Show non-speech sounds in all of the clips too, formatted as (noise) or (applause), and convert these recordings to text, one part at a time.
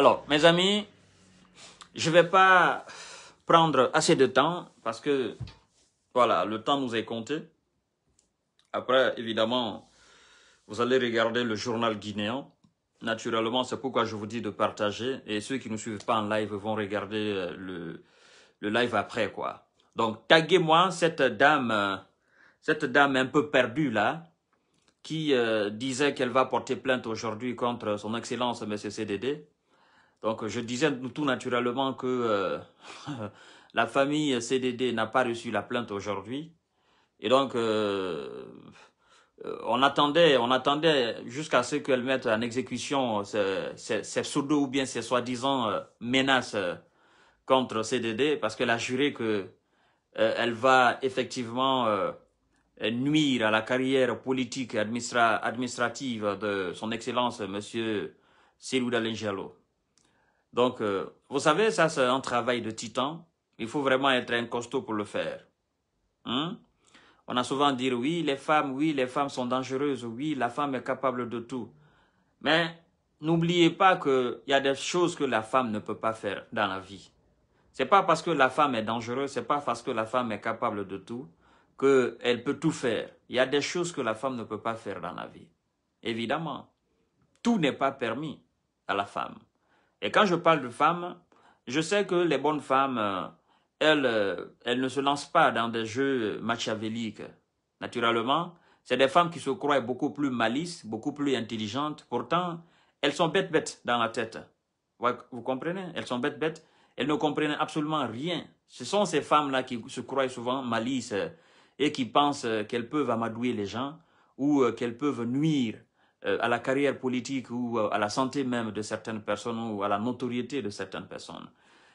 Alors, mes amis, je ne vais pas prendre assez de temps parce que, voilà, le temps nous est compté. Après, évidemment, vous allez regarder le journal guinéen. Naturellement, c'est pourquoi je vous dis de partager. Et ceux qui ne suivent pas en live vont regarder euh, le, live après, quoi. Donc, taguez-moi cette dame, euh, cette dame un peu perdue, là, qui euh, disait qu'elle va porter plainte aujourd'hui contre son excellence, M. CDD. Donc, je disais tout naturellement que euh, (laughs) la famille CDD n'a pas reçu la plainte aujourd'hui. Et donc, euh, euh, on attendait, on attendait jusqu'à ce qu'elle mette en exécution ces, pseudo ou bien ces soi-disant menaces contre CDD parce qu'elle a juré que elle va effectivement nuire à la carrière politique administra administrative de son excellence monsieur Célou donc, euh, vous savez, ça c'est un travail de titan. Il faut vraiment être un costaud pour le faire. Hein? On a souvent dit, oui, les femmes, oui, les femmes sont dangereuses, oui, la femme est capable de tout. Mais n'oubliez pas qu'il y a des choses que la femme ne peut pas faire dans la vie. C'est pas parce que la femme est dangereuse, c'est pas parce que la femme est capable de tout qu'elle peut tout faire. Il y a des choses que la femme ne peut pas faire dans la vie. Évidemment, tout n'est pas permis à la femme. Et quand je parle de femmes, je sais que les bonnes femmes, euh, elles, euh, elles ne se lancent pas dans des jeux machiavéliques. Naturellement, c'est des femmes qui se croient beaucoup plus malices, beaucoup plus intelligentes. Pourtant, elles sont bêtes bêtes dans la tête. Vous comprenez Elles sont bêtes bêtes. Elles ne comprennent absolument rien. Ce sont ces femmes-là qui se croient souvent malices euh, et qui pensent qu'elles peuvent amadouer les gens ou qu'elles peuvent nuire euh, à la carrière politique ou euh, à la santé même de certaines personnes ou à la notoriété de certaines personnes.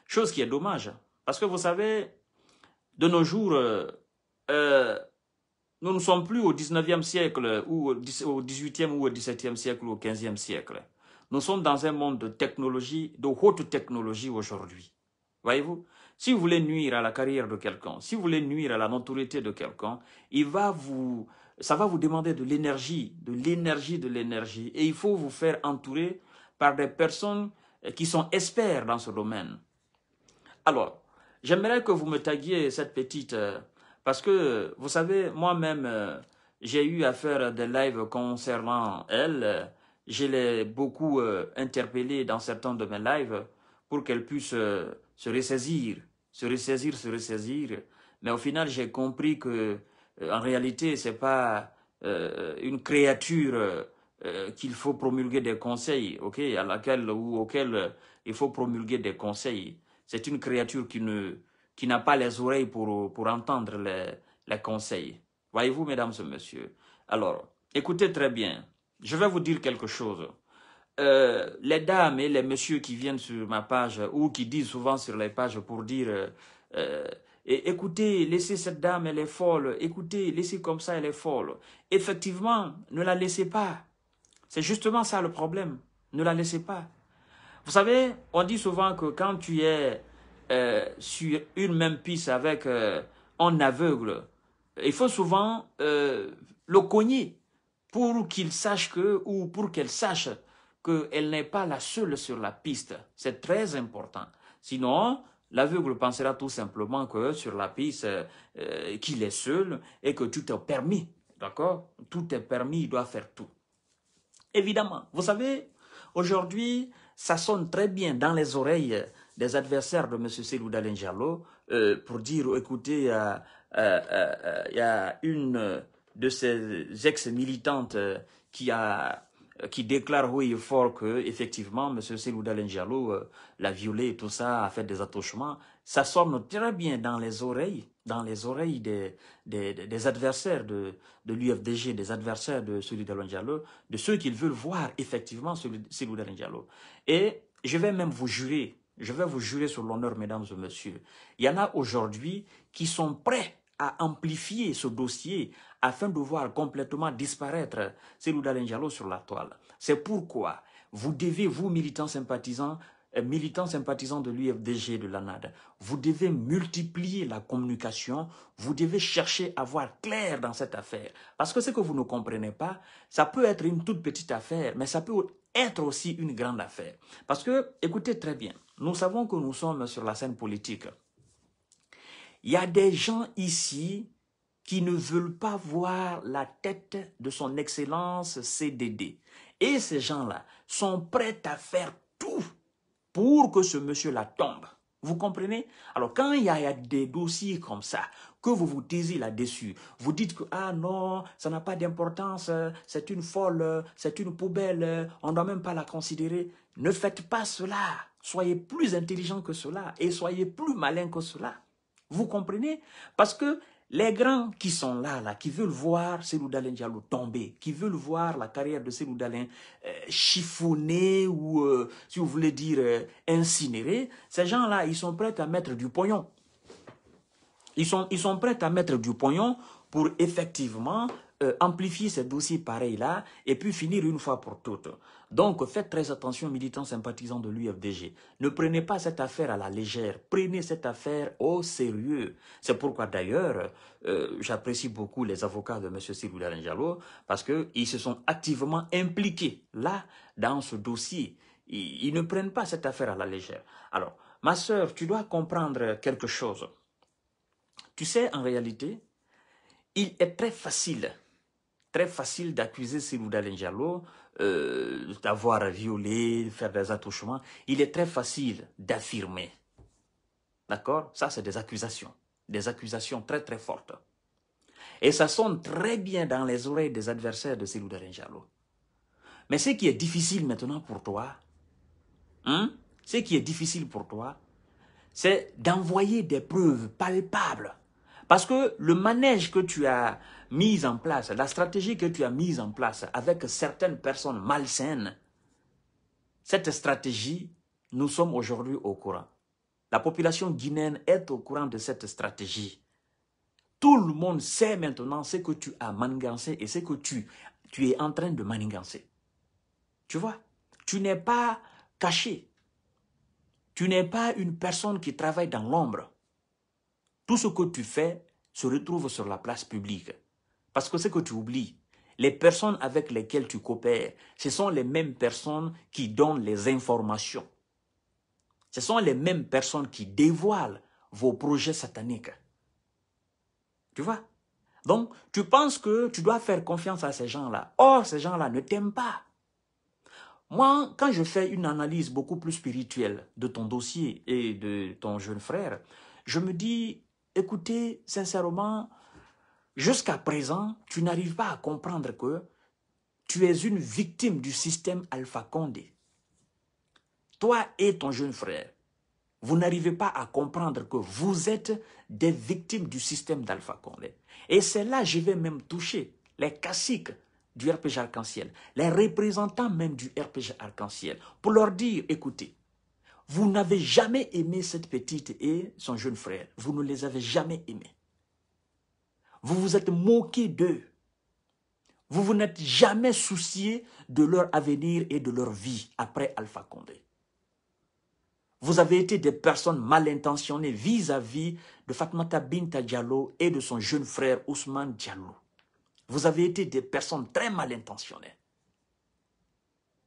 Chose qui est dommage, parce que vous savez, de nos jours, euh, nous ne sommes plus au 19e siècle ou au 18e ou au 17e siècle ou au 15e siècle. Nous sommes dans un monde de technologie, de haute technologie aujourd'hui. Voyez-vous Si vous voulez nuire à la carrière de quelqu'un, si vous voulez nuire à la notoriété de quelqu'un, il va vous ça va vous demander de l'énergie, de l'énergie, de l'énergie. Et il faut vous faire entourer par des personnes euh, qui sont experts dans ce domaine. Alors, j'aimerais que vous me taguiez cette petite, euh, parce que, vous savez, moi-même, euh, j'ai eu à faire des lives concernant elle. Je l'ai beaucoup interpellée dans certains de mes lives pour qu'elle puisse se ressaisir, se ressaisir, se ressaisir. Mais au final, j'ai compris que euh, en réalité, ce n'est pas euh, une créature euh, qu'il faut promulguer des conseils, à laquelle ou auquel il faut promulguer des conseils. C'est une créature qui ne qui n'a pas les oreilles pour pour entendre les, les conseils. Voyez-vous, mesdames et messieurs. Alors, écoutez très bien. Je vais vous dire quelque chose. Euh, les dames et les messieurs qui viennent sur ma page ou qui disent souvent sur les pages pour dire euh, euh, écoutez, laissez cette dame, elle est folle. Écoutez, laissez comme ça, elle est folle. Effectivement, ne la laissez pas. C'est justement ça le problème. Ne la laissez pas. Vous savez, on dit souvent que quand tu es sur une même piste avec un aveugle, il faut souvent le cogner pour qu'il sache que, ou pour qu'elle sache qu'elle n'est pas la seule sur la piste. C'est très important. Sinon, l'aveugle pensera tout simplement que sur la piste, euh, qu'il est seul et que tout est permis. D'accord Tout est permis, il doit faire tout. Évidemment, vous savez, aujourd'hui, ça sonne très bien dans les oreilles des adversaires de M. Selou Dalenjalo euh, pour dire, écoutez, euh, il y a une de ces ex-militantes qui a euh, qui déclare oui et fort que effectivement M. Selou Diallo euh, l'a violé et tout ça, a fait des attouchements, ça sonne très bien dans les oreilles, dans les oreilles des, adversaires de, de l'UFDG, des adversaires de Selou Diallo, de ceux qu'ils veulent voir effectivement Selou Diallo. Et je vais même vous jurer, je vais vous jurer sur l'honneur, mesdames et messieurs, il y en a aujourd'hui qui sont prêts à amplifier ce dossier afin de voir complètement disparaître celui d'Alenjalo sur la toile. C'est pourquoi vous devez, vous militants sympathisants, euh, militants sympathisants de l'UFDG et de l'ANAD, vous devez multiplier la communication, vous devez chercher à voir clair dans cette affaire. Parce que ce que vous ne comprenez pas, ça peut être une toute petite affaire, mais ça peut être aussi une grande affaire. Parce que, écoutez très bien, nous savons que nous sommes sur la scène politique. Il y a des gens ici qui ne veulent pas voir la tête de son excellence CDD. Et ces gens-là sont prêts à faire tout pour que ce monsieur la tombe. Vous comprenez Alors, quand il y, a, des dossiers comme ça, que vous vous taisez là-dessus, vous dites que, ah non, ça n'a pas d'importance, c'est une folle, c'est une poubelle, on ne doit même pas la considérer. Ne faites pas cela. Soyez plus intelligent que cela et soyez plus malin que cela. Vous comprenez Parce que les grands qui sont là, là qui veulent voir Selou Dalin Diallo tomber, qui veulent voir la carrière de Selou Dalin euh, ou, euh, si vous voulez dire, euh, incinérer, ces gens-là, ils sont prêts à mettre du pognon. Ils sont, ils sont prêts à mettre du pognon pour effectivement euh, amplifier ce dossier pareil là et puis finir une fois pour toutes. Donc faites très attention, militants sympathisants de l'UFDG. Ne prenez pas cette affaire à la légère, prenez cette affaire au sérieux. C'est pourquoi d'ailleurs, euh, j'apprécie beaucoup les avocats de M. Cyril Jalo parce qu'ils se sont activement impliqués là, dans ce dossier. Ils, ils ne prennent pas cette affaire à la légère. Alors, ma sœur, tu dois comprendre quelque chose. Tu sais, en réalité, il est très facile très facile d'accuser Sirou Dalenjalo euh, d'avoir violé, de faire des attouchements. Il est très facile d'affirmer. D'accord Ça, c'est des accusations. Des accusations très, très fortes. Et ça sonne très bien dans les oreilles des adversaires de Sirou Dalenjalo. Mais ce qui est difficile maintenant pour toi, hein, ce qui est difficile pour toi, c'est d'envoyer des preuves palpables parce que le manège que tu as mis en place, la stratégie que tu as mise en place avec certaines personnes malsaines, cette stratégie, nous sommes aujourd'hui au courant. La population guinéenne est au courant de cette stratégie. Tout le monde sait maintenant ce que tu as manigancé et ce que tu, tu es en train de manigancer. Tu vois, tu n'es pas caché. Tu n'es pas une personne qui travaille dans l'ombre. Tout ce que tu fais se retrouve sur la place publique. Parce que ce que tu oublies, les personnes avec lesquelles tu coopères, ce sont les mêmes personnes qui donnent les informations. Ce sont les mêmes personnes qui dévoilent vos projets sataniques. Tu vois Donc, tu penses que tu dois faire confiance à ces gens-là. Or, ces gens-là ne t'aiment pas. Moi, quand je fais une analyse beaucoup plus spirituelle de ton dossier et de ton jeune frère, je me dis écoutez, sincèrement, jusqu'à présent, tu n'arrives pas à comprendre que tu es une victime du système Alpha Condé. Toi et ton jeune frère, vous n'arrivez pas à comprendre que vous êtes des victimes du système d'Alpha Condé. Et c'est là que je vais même toucher les caciques du RPG Arc-en-Ciel, les représentants même du RPG Arc-en-Ciel, pour leur dire, écoutez, vous n'avez jamais aimé cette petite et son jeune frère. Vous ne les avez jamais aimés. Vous vous êtes moqué d'eux. Vous vous n'êtes jamais soucié de leur avenir et de leur vie après Alpha Condé. Vous avez été des personnes mal intentionnées vis-à-vis de Fatmata Binta Diallo et de son jeune frère Ousmane Diallo. Vous avez été des personnes très mal intentionnées.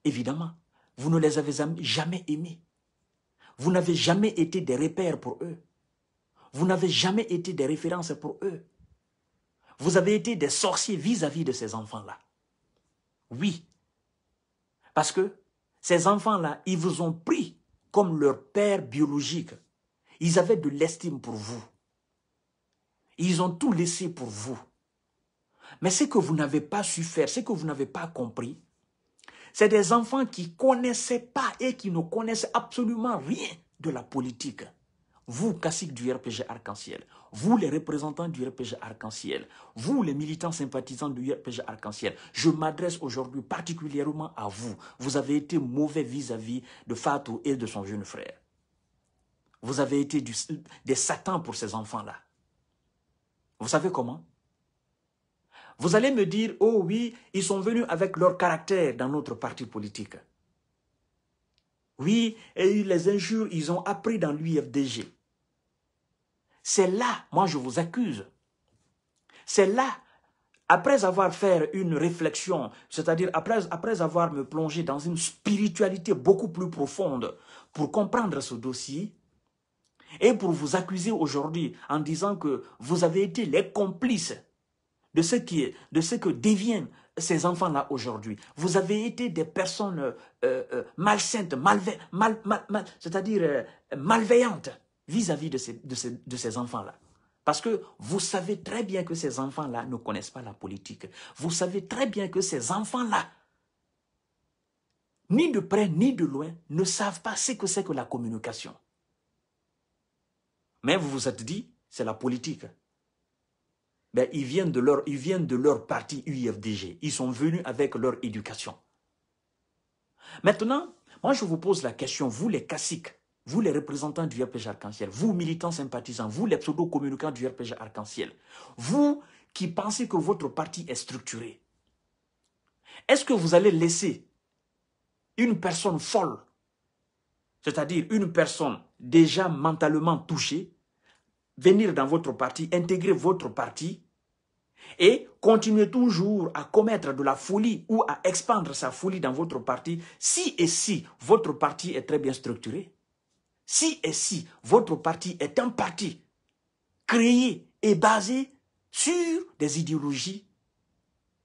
Évidemment, vous ne les avez jamais aimés. Vous n'avez jamais été des repères pour eux. Vous n'avez jamais été des références pour eux. Vous avez été des sorciers vis-à-vis de ces enfants-là. Oui. Parce que ces enfants-là, ils vous ont pris comme leur père biologique. Ils avaient de l'estime pour vous. Ils ont tout laissé pour vous. Mais ce que vous n'avez pas su faire, ce que vous n'avez pas compris, c'est des enfants qui connaissaient pas et qui ne connaissent absolument rien de la politique. Vous, caciques du RPG Arc-en-Ciel, vous, les représentants du RPG Arc-en-Ciel, vous, les militants sympathisants du RPG Arc-en-Ciel, je m'adresse aujourd'hui particulièrement à vous. Vous avez été mauvais vis-à-vis de Fatou et de son jeune frère. Vous avez été des satans pour ces enfants-là. Vous savez comment vous allez me dire, oh oui, ils sont venus avec leur caractère dans notre parti politique. Oui, et les injures, ils ont appris dans l'UFDG. C'est là, moi je vous accuse. C'est là, après avoir fait une réflexion, c'est-à-dire après, après avoir me plongé dans une spiritualité beaucoup plus profonde pour comprendre ce dossier, et pour vous accuser aujourd'hui en disant que vous avez été les complices de ce, qui de ce que deviennent ces enfants-là aujourd'hui. Vous avez été des personnes euh, euh malsaintes, mal, c'est-à-dire euh, malveillantes vis-à-vis de ces, de ces, de ces enfants-là. Parce que vous savez très bien que ces enfants-là ne connaissent pas la politique. Vous savez très bien que ces enfants-là, ni de près ni de loin, ne savent pas ce que c'est que la communication. Mais vous vous êtes dit, c'est la politique. Ben, ils, viennent de leur, ils viennent de leur parti UIFDG. Ils sont venus avec leur éducation. Maintenant, moi je vous pose la question, vous les caciques, vous les représentants du RPG Arc-en-Ciel, vous militants sympathisants, vous les pseudo-communicants du RPG Arc-en-Ciel, vous qui pensez que votre parti est structuré, est-ce que vous allez laisser une personne folle, c'est-à-dire une personne déjà mentalement touchée, venir dans votre parti, intégrer votre parti et continuer toujours à commettre de la folie ou à expandre sa folie dans votre parti si et si votre parti est très bien structuré. Si et si votre parti est un parti créé et basé sur des idéologies,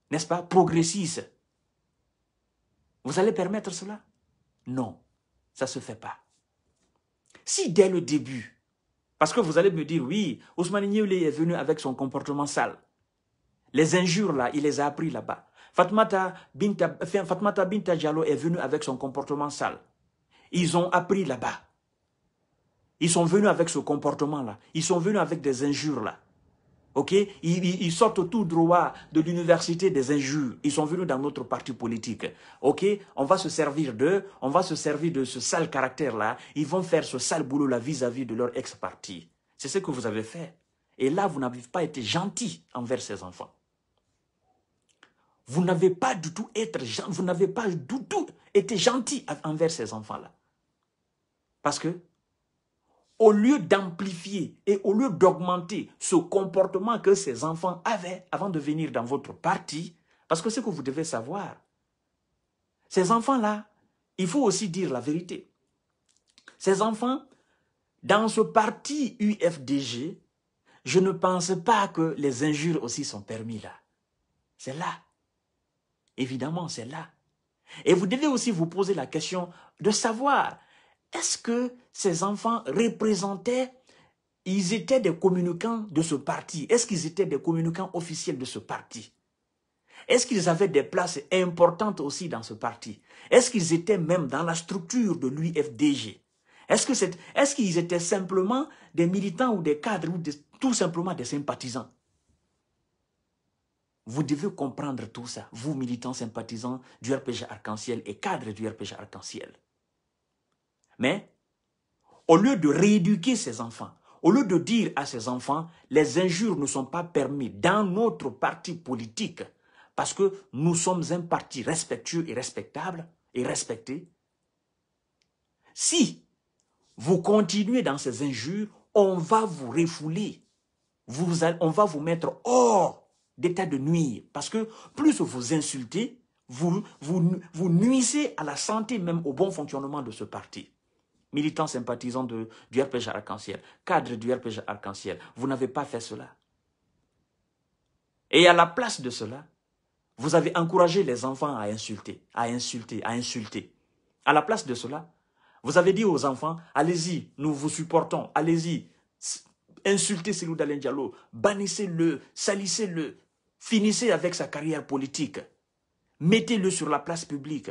n'est-ce pas, progressistes, vous allez permettre cela Non, ça ne se fait pas. Si dès le début, parce que vous allez me dire, oui, Ousmane Niouli est venu avec son comportement sale. Les injures, là, il les a appris là-bas. Fatmata Binta, Diallo est venu avec son comportement sale. Ils ont appris là-bas. Ils sont venus avec ce comportement-là. Ils sont venus avec des injures-là. Ok, ils, sortent tout droit de l'université des injures. Ils sont venus dans notre parti politique. Ok, on va se servir d'eux, on va se servir de ce sale caractère-là. Ils vont faire ce sale boulot-là vis-à-vis de leur ex-parti. C'est ce que vous avez fait. Et là, vous n'avez pas été gentil envers ces enfants. Vous n'avez pas du tout être, vous n'avez pas du tout été gentil envers ces enfants-là. Parce que au lieu d'amplifier et au lieu d'augmenter ce comportement que ces enfants avaient avant de venir dans votre parti, parce que ce que vous devez savoir, ces enfants-là, il faut aussi dire la vérité. Ces enfants, dans ce parti UFDG, je ne pense pas que les injures aussi sont permis là. C'est là. Évidemment, c'est là. Et vous devez aussi vous poser la question de savoir est-ce que ces enfants représentaient, ils étaient des communicants de ce parti Est-ce qu'ils étaient des communicants officiels de ce parti Est-ce qu'ils avaient des places importantes aussi dans ce parti Est-ce qu'ils étaient même dans la structure de l'UFDG Est-ce qu'ils est étaient simplement des militants ou des cadres ou tout simplement des sympathisants vous devez comprendre tout ça, vous militants sympathisants du RPG Arc-en-Ciel et cadres du RPG Arc-en-Ciel. Mais au lieu de rééduquer ses enfants, au lieu de dire à ses enfants, les injures ne sont pas permises dans notre parti politique, parce que nous sommes un parti respectueux et respectable et respecté, si vous continuez dans ces injures, on va vous refouler. Vous, on va vous mettre hors d'état de nuire. Parce que plus vous insultez, vous, vous, vous nuisez à la santé, même au bon fonctionnement de ce parti militants sympathisants de, du RPG Arc-en-Ciel, cadres du RPG Arc-en-Ciel, vous n'avez pas fait cela. Et à la place de cela, vous avez encouragé les enfants à insulter, à insulter, à insulter. À la place de cela, vous avez dit aux enfants, allez-y, nous vous supportons, allez-y, insultez Selou Diallo, bannissez-le, salissez-le, finissez avec sa carrière politique, mettez-le sur la place publique.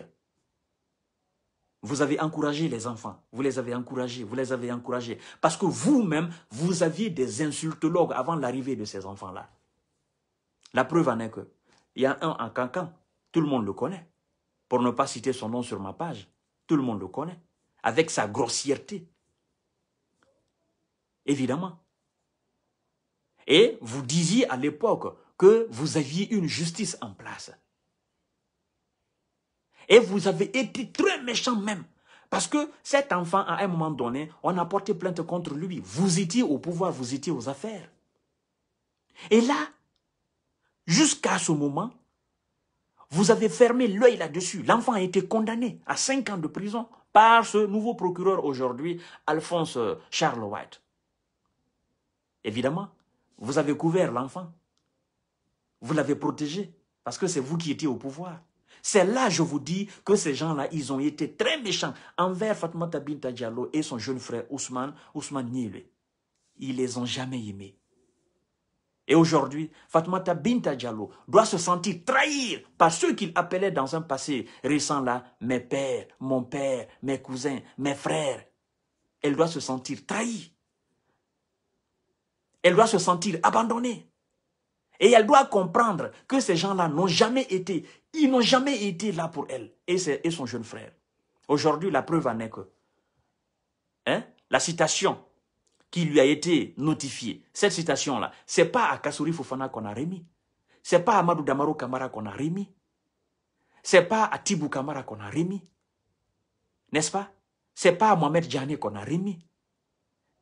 Vous avez encouragé les enfants, vous les avez encouragés, vous les avez encouragés. Parce que vous-même, vous aviez des insultes insultologues avant l'arrivée de ces enfants-là. La preuve en est que, il y a un en Cancan, tout le monde le connaît. Pour ne pas citer son nom sur ma page, tout le monde le connaît. Avec sa grossièreté. Évidemment. Et vous disiez à l'époque que vous aviez une justice en place. Et vous avez été très méchant même. Parce que cet enfant, à un moment donné, on a porté plainte contre lui. Vous étiez au pouvoir, vous étiez aux affaires. Et là, jusqu'à ce moment, vous avez fermé l'œil là-dessus. L'enfant a été condamné à 5 ans de prison par ce nouveau procureur aujourd'hui, Alphonse euh, Charles White. Évidemment, vous avez couvert l'enfant. Vous l'avez protégé parce que c'est vous qui étiez au pouvoir. C'est là, je vous dis, que ces gens-là, ils ont été très méchants envers Fatmata Binta Diallo et son jeune frère Ousmane, Ousmane Nile. Ils les ont jamais aimés. Et aujourd'hui, Fatmata Binta Diallo doit se sentir trahie par ceux qu'il appelait dans un passé récent là, mes pères, mon père, mes cousins, mes frères. Elle doit se sentir trahie. Elle doit se sentir abandonnée. Et elle doit comprendre que ces gens-là n'ont jamais été, ils n'ont jamais été là pour elle et, son jeune frère. Aujourd'hui, la preuve en est que hein, la citation qui lui a été notifiée, cette citation-là, ce n'est pas à Kassouri Fofana qu'on a remis. Ce n'est pas à Madou Damaro Kamara qu'on a remis. Ce n'est pas à Tibou Kamara qu'on a remis. N'est-ce pas Ce n'est pas à Mohamed Djane qu'on a remis.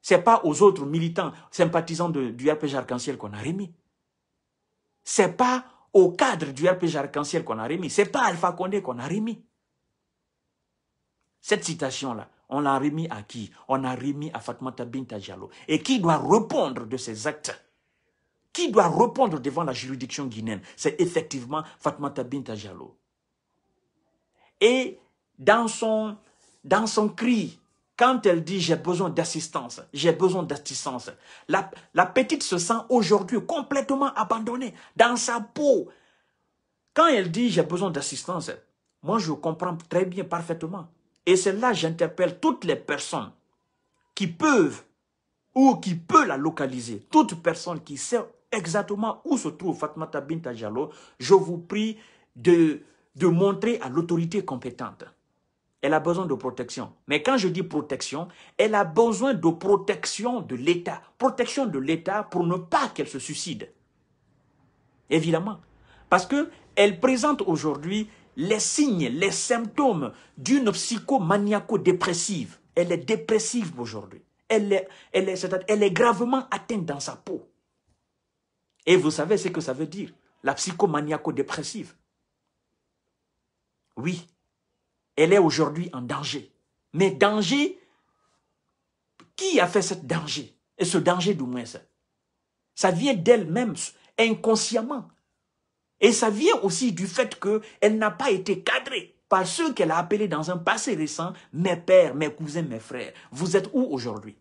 Ce n'est pas aux autres militants, sympathisants de, du RPG Arc-en-Ciel qu'on a remis. C'est pas au cadre du RPG arc-en-ciel qu'on a remis. C'est pas Alpha Condé qu'on a remis. Cette citation-là, on l'a remis à qui On a remis à Fatmata Binta Diallo. Et qui doit répondre de ces actes Qui doit répondre devant la juridiction guinéenne C'est effectivement Fatmata Binta Diallo. Et dans son, dans son cri quand elle dit j'ai besoin d'assistance, j'ai besoin d'assistance, la, petite se sent aujourd'hui complètement abandonnée dans sa peau. Quand elle dit j'ai besoin d'assistance, moi je comprends très bien parfaitement. Et c'est là j'interpelle toutes les personnes qui peuvent ou qui peut la localiser. Toute personne qui sait exactement où se trouve Fatmata Binta Jalo, je vous prie de, de montrer à l'autorité compétente elle a besoin de protection. Mais quand je dis protection, elle a besoin de protection de l'État. Protection de l'État pour ne pas qu'elle se suicide. Évidemment. Parce qu'elle présente aujourd'hui les signes, les symptômes d'une psychomaniaco-dépressive. Elle est dépressive aujourd'hui. Elle est, gravement atteinte dans sa peau. Et vous savez ce que ça veut dire, la psychomaniaco-dépressive. Oui, elle est aujourd'hui en danger. Mais danger, qui a fait ce danger Et ce danger, du moins, ça vient d'elle-même, inconsciemment. Et ça vient aussi du fait qu'elle n'a pas été cadrée par ceux qu'elle a appelés dans un passé récent mes pères, mes cousins, mes frères. Vous êtes où aujourd'hui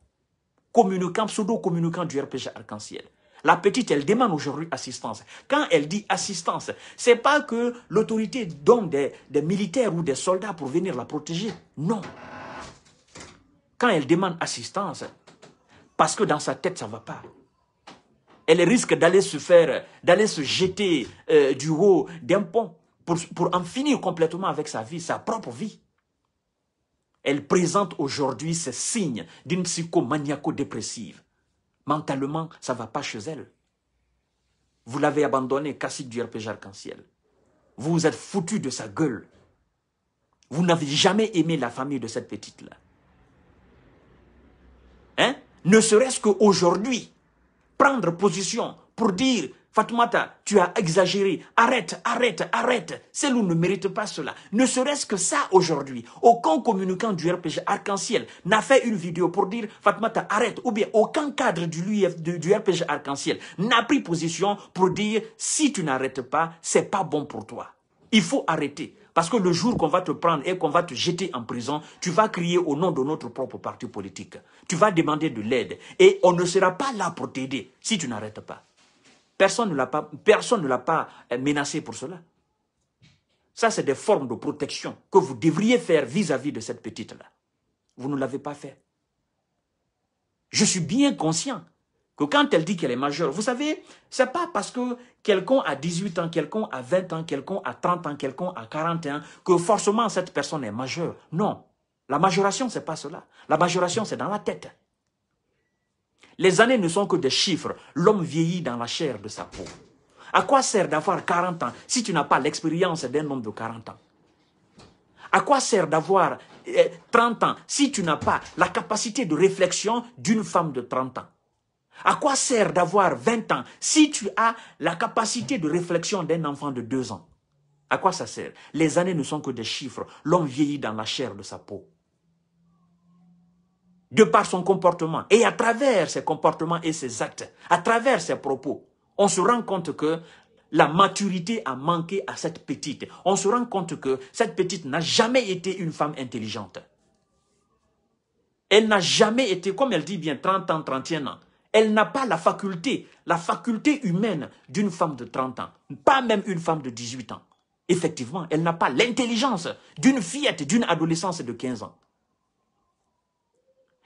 Communicant, pseudo-communicant du RPG Arc-en-Ciel. La petite, elle demande aujourd'hui assistance. Quand elle dit assistance, c'est pas que l'autorité donne des, militaires ou des soldats pour venir la protéger. Non. Quand elle demande assistance, parce que dans sa tête, ça va pas. Elle risque d'aller se faire, d'aller se jeter euh, du haut d'un pont pour, en finir complètement avec sa vie, sa propre vie. Elle présente aujourd'hui ces signes d'une psychomaniaco-dépressive. Mentalement, ça ne va pas chez elle. Vous l'avez abandonné, classique du RPG arc-en-ciel. Vous vous êtes foutu de sa gueule. Vous n'avez jamais aimé la famille de cette petite-là. Hein? Ne serait-ce qu'aujourd'hui, prendre position pour dire Fatmata, tu as exagéré. Arrête, arrête, arrête. Celle-là ne mérite pas cela. Ne serait-ce que ça aujourd'hui. Aucun communicant du RPG Arc-en-Ciel n'a fait une vidéo pour dire Fatmata, arrête. Ou bien aucun cadre du, du RPG Arc-en-Ciel n'a pris position pour dire si tu n'arrêtes pas, c'est pas bon pour toi. Il faut arrêter. Parce que le jour qu'on va te prendre et qu'on va te jeter en prison, tu vas crier au nom de notre propre parti politique. Tu vas demander de l'aide. Et on ne sera pas là pour t'aider si tu n'arrêtes pas. Personne ne l'a pas, personne pas euh, menacé pour cela. Ça, c'est des formes de protection que vous devriez faire vis-à-vis de cette petite-là. Vous ne l'avez pas fait. Je suis bien conscient que quand elle dit qu'elle est majeure, vous savez, n'est pas parce que quelqu'un a 18 ans, quelqu'un a 20 ans, quelqu'un a 30 ans, quelqu'un a 41, que forcément cette personne est majeure. Non. La majoration, c'est pas cela. La majoration, c'est dans la tête. Les années ne sont que des chiffres. L'homme vieillit dans la chair de sa peau. À quoi sert d'avoir 40 ans si tu n'as pas l'expérience d'un homme de 40 ans À quoi sert d'avoir 30 euh, ans si tu n'as pas la capacité de réflexion d'une femme de 30 ans À quoi sert d'avoir 20 ans si tu as la capacité de réflexion d'un enfant de 2 ans À quoi ça sert Les années ne sont que des chiffres. L'homme vieillit dans la chair de sa peau de par son comportement. Et à travers ses comportements et ses actes, à travers ses propos, on se rend compte que la maturité a manqué à cette petite. On se rend compte que cette petite n'a jamais été une femme intelligente. Elle n'a jamais été, comme elle dit bien, 30 ans, 31 ans. Elle n'a pas la faculté, la faculté humaine d'une femme de 30 ans. Pas même une femme de 18 ans. Effectivement, elle n'a pas l'intelligence d'une fillette, d'une adolescence de 15 ans.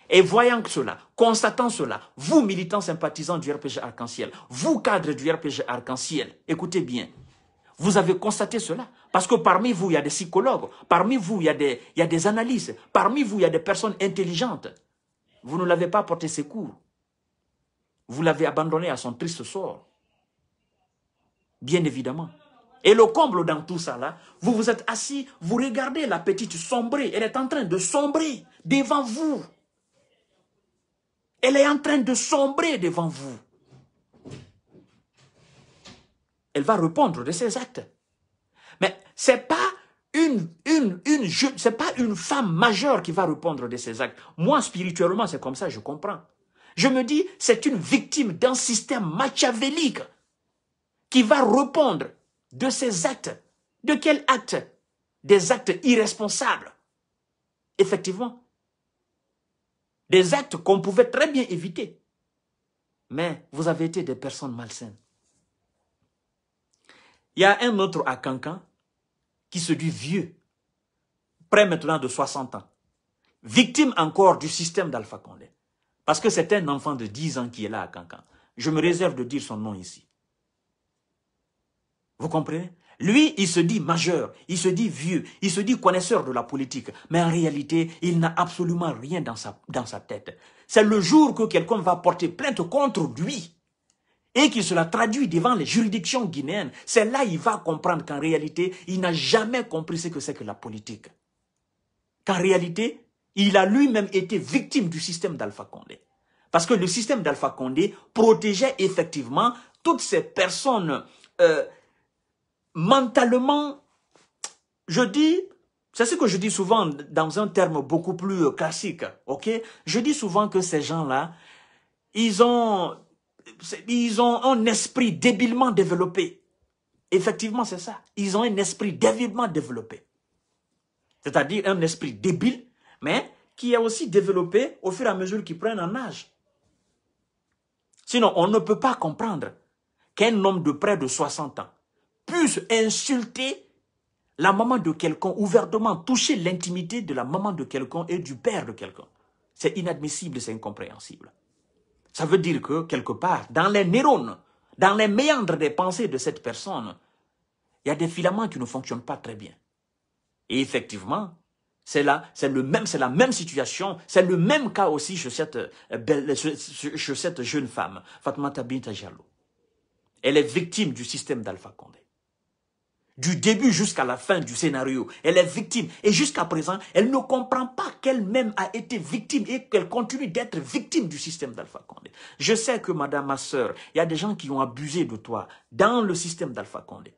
Et voyant cela, constatant cela, vous militants sympathisants du RPG Arc-en-Ciel, vous cadres du RPG Arc-en-Ciel, écoutez bien, vous avez constaté cela. Parce que parmi vous, il y a des psychologues, parmi vous, il y a des, il y a des analystes, parmi vous, il y a des personnes intelligentes. Vous ne l'avez pas porté secours. Vous l'avez abandonné à son triste sort. Bien évidemment. Et le comble dans tout ça, là, vous vous êtes assis, vous regardez la petite sombrer. Elle est en train de sombrer devant vous. Elle est en train de sombrer devant vous. Elle va répondre de ses actes. Mais ce n'est pas une, une, une, c'est pas une femme majeure qui va répondre de ses actes. Moi, spirituellement, c'est comme ça, je comprends. Je me dis, c'est une victime d'un système machiavélique qui va répondre de ses actes. De quels actes Des actes irresponsables. Effectivement, des actes qu'on pouvait très bien éviter. Mais vous avez été des personnes malsaines. Il y a un autre à Cancan qui se dit vieux, près maintenant de 60 ans, victime encore du système d'Alpha Condé. Parce que c'est un enfant de 10 ans qui est là à Cancan. Je me réserve de dire son nom ici. Vous comprenez lui, il se dit majeur, il se dit vieux, il se dit connaisseur de la politique, mais en réalité, il n'a absolument rien dans sa, dans sa tête. C'est le jour que quelqu'un va porter plainte contre lui et qu'il se la traduit devant les juridictions guinéennes, c'est là il va comprendre qu'en réalité, il n'a jamais compris ce que c'est que la politique. Qu'en réalité, il a lui-même été victime du système d'Alpha Condé. Parce que le système d'Alpha Condé protégeait effectivement toutes ces personnes euh, mentalement, je dis, c'est ce que je dis souvent dans un terme beaucoup plus euh, classique, ok Je dis souvent que ces gens-là, ils ont, ils ont un esprit débilement développé. Effectivement, c'est ça. Ils ont un esprit débilement développé. C'est-à-dire un esprit débile, mais qui est aussi développé au fur et à mesure qu'ils prennent en âge. Sinon, on ne peut pas comprendre qu'un homme de près de 60 ans, puisse insulter la maman de quelqu'un, ouvertement toucher l'intimité de la maman de quelqu'un et du père de quelqu'un. C'est inadmissible, c'est incompréhensible. Ça veut dire que, quelque part, dans les neurones, dans les méandres des pensées de cette personne, il y a des filaments qui ne fonctionnent pas très bien. Et effectivement, c'est la, c'est le même, c'est la même situation, c'est le même cas aussi chez cette, euh, belle, chez cette jeune femme, Fatma Tabinta Jalou. Elle est victime du système d'Alpha Condé du début jusqu'à la fin du scénario. Elle est victime. Et jusqu'à présent, elle ne comprend pas qu'elle-même a été victime et qu'elle continue d'être victime du système d'Alpha Condé. Je sais que, madame, ma sœur, il y a des gens qui ont abusé de toi dans le système d'Alpha Condé.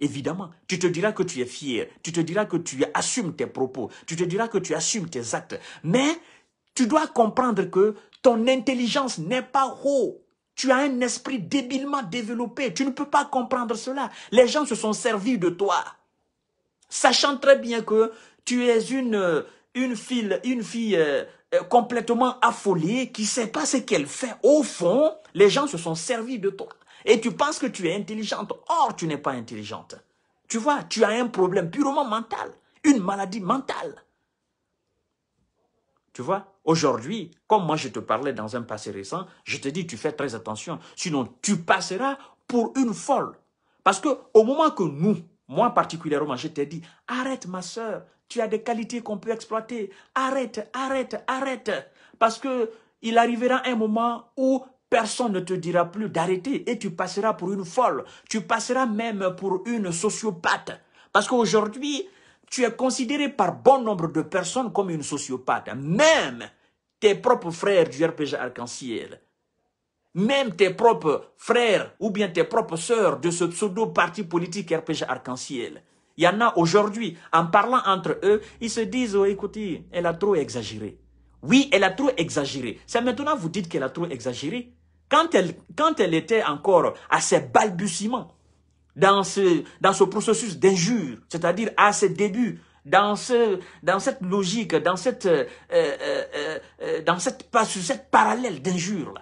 Évidemment, tu te diras que tu es fier, tu te diras que tu assumes tes propos, tu te diras que tu assumes tes actes. Mais tu dois comprendre que ton intelligence n'est pas haut tu as un esprit débilement développé. Tu ne peux pas comprendre cela. Les gens se sont servis de toi. Sachant très bien que tu es une, euh, une fille, une fille euh, euh, complètement affolée qui ne sait pas ce qu'elle fait. Au fond, les gens se sont servis de toi. Et tu penses que tu es intelligente. Or, tu n'es pas intelligente. Tu vois, tu as un problème purement mental. Une maladie mentale. Tu vois Aujourd'hui, comme moi je te parlais dans un passé récent, je te dis tu fais très attention, sinon tu passeras pour une folle. Parce que au moment que nous, moi particulièrement, je t'ai dit, arrête ma soeur, tu as des qualités qu'on peut exploiter, arrête, arrête, arrête. Parce que il arrivera un moment où personne ne te dira plus d'arrêter et tu passeras pour une folle, tu passeras même pour une sociopathe. Parce qu'aujourd'hui, tu es considéré par bon nombre de personnes comme une sociopathe, même tes propres frères du RPG Arc-en-Ciel, même tes propres frères ou bien tes propres sœurs de ce pseudo-parti politique RPG Arc-en-Ciel, il y en a aujourd'hui, en parlant entre eux, ils se disent, oh, écoutez, elle a trop exagéré. Oui, elle a trop exagéré. C'est maintenant vous dites qu'elle a trop exagéré. Quand elle, quand elle était encore à ses balbutiements, dans dans ce processus d'injure, c'est-à-dire à ses débuts, dans, ce, dans cette logique, dans cette, euh, euh, euh, dans cette, cette parallèle d'injures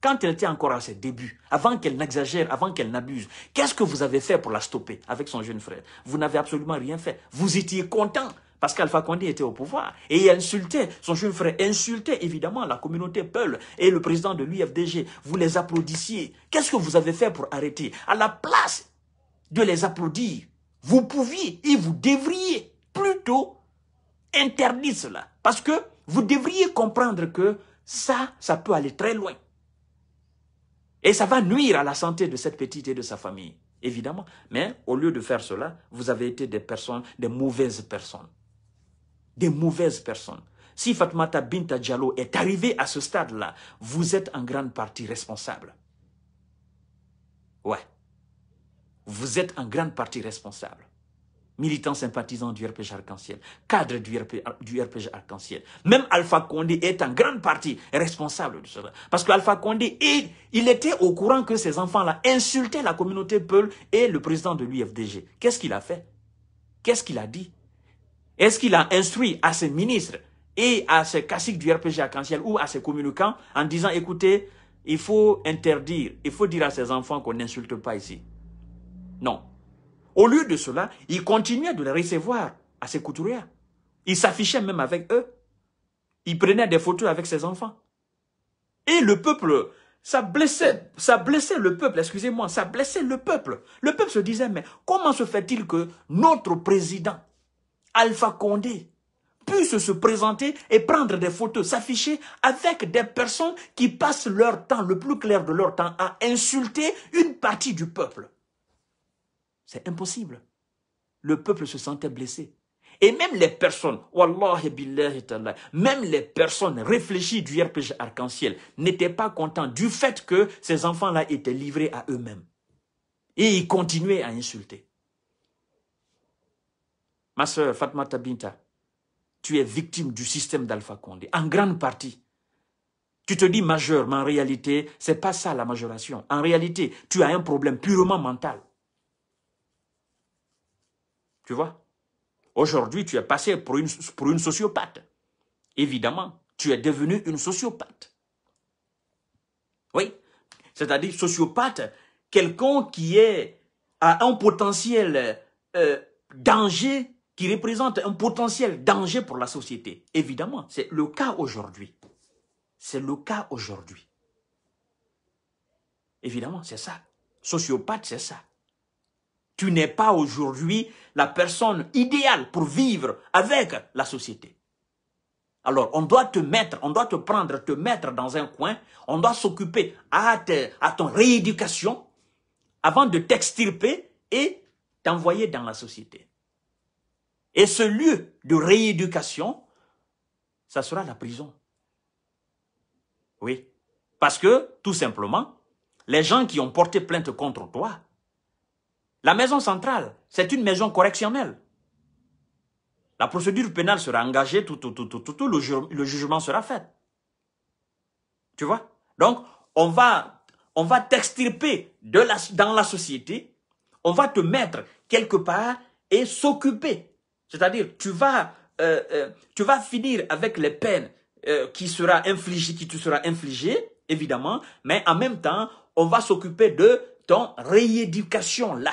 quand elle était encore à ses débuts, avant qu'elle n'exagère, avant qu'elle n'abuse, qu'est-ce que vous avez fait pour la stopper avec son jeune frère Vous n'avez absolument rien fait. Vous étiez content parce qu'Alpha Condé était au pouvoir et il insultait, son jeune frère insultait évidemment la communauté Peul et le président de l'UFDG. Vous les applaudissiez. Qu'est-ce que vous avez fait pour arrêter À la place de les applaudir, vous pouviez et vous devriez plutôt interdit cela. Parce que vous devriez comprendre que ça, ça peut aller très loin. Et ça va nuire à la santé de cette petite et de sa famille, évidemment. Mais au lieu de faire cela, vous avez été des personnes, des mauvaises personnes. Des mauvaises personnes. Si Fatmata Binta Diallo est arrivée à ce stade-là, vous êtes en grande partie responsable. Ouais. Vous êtes en grande partie responsable militants sympathisants du RPG Arc-en-Ciel, cadre du, RPG Arc-en-Ciel. Même Alpha Condé est en grande partie responsable de cela. Parce qu'Alpha Condé, il, était au courant que ces enfants-là insultaient la communauté Peul et le président de l'UFDG. Qu'est-ce qu'il a fait Qu'est-ce qu'il a dit Est-ce qu'il a instruit à ses ministres et à ses caciques du RPG Arc-en-Ciel ou à ses communicants en disant, écoutez, il faut interdire, il faut dire à ses enfants qu'on n'insulte pas ici. Non, au lieu de cela, il continuait de les recevoir à ses couturières. Il s'affichait même avec eux. Il prenait des photos avec ses enfants. Et le peuple, ça blessait, ça blessait le peuple, excusez-moi, ça blessait le peuple. Le peuple se disait, mais comment se fait-il que notre président, Alpha Condé, puisse se présenter et prendre des photos, s'afficher avec des personnes qui passent leur temps, le plus clair de leur temps, à insulter une partie du peuple. C'est impossible. Le peuple se sentait blessé. Et même les personnes, même les personnes réfléchies du RPG arc-en-ciel n'étaient pas contents du fait que ces enfants-là étaient livrés à eux-mêmes. Et ils continuaient à insulter. Ma sœur Fatma Tabinta, tu es victime du système d'Alpha Condé, en grande partie. Tu te dis majeur, mais en réalité, c'est pas ça la majoration. En réalité, tu as un problème purement mental. Tu vois Aujourd'hui, tu es passé pour une, pour une sociopathe. Évidemment, tu es devenu une sociopathe. Oui, c'est-à-dire sociopathe, quelqu'un qui est à un potentiel euh, danger, qui représente un potentiel danger pour la société. Évidemment, c'est le cas aujourd'hui. C'est le cas aujourd'hui. Évidemment, c'est ça. Sociopathe, c'est ça tu n'es pas aujourd'hui la personne idéale pour vivre avec la société. Alors, on doit te mettre, on doit te prendre, te mettre dans un coin, on doit s'occuper à, ton rééducation avant de t'extirper et t'envoyer dans la société. Et ce lieu de rééducation, ça sera la prison. Oui, parce que, tout simplement, les gens qui ont porté plainte contre toi, la maison centrale, c'est une maison correctionnelle. La procédure pénale sera engagée, tout, tout, tout, tout, tout, tout le, jugement sera fait. Tu vois Donc, on va, on va t'extirper dans la société, on va te mettre quelque part et s'occuper. C'est-à-dire, tu vas, euh, euh, tu vas finir avec les peines euh, qui sera infligées, qui te sera infligées, évidemment, mais en même temps, on va s'occuper de ton rééducation là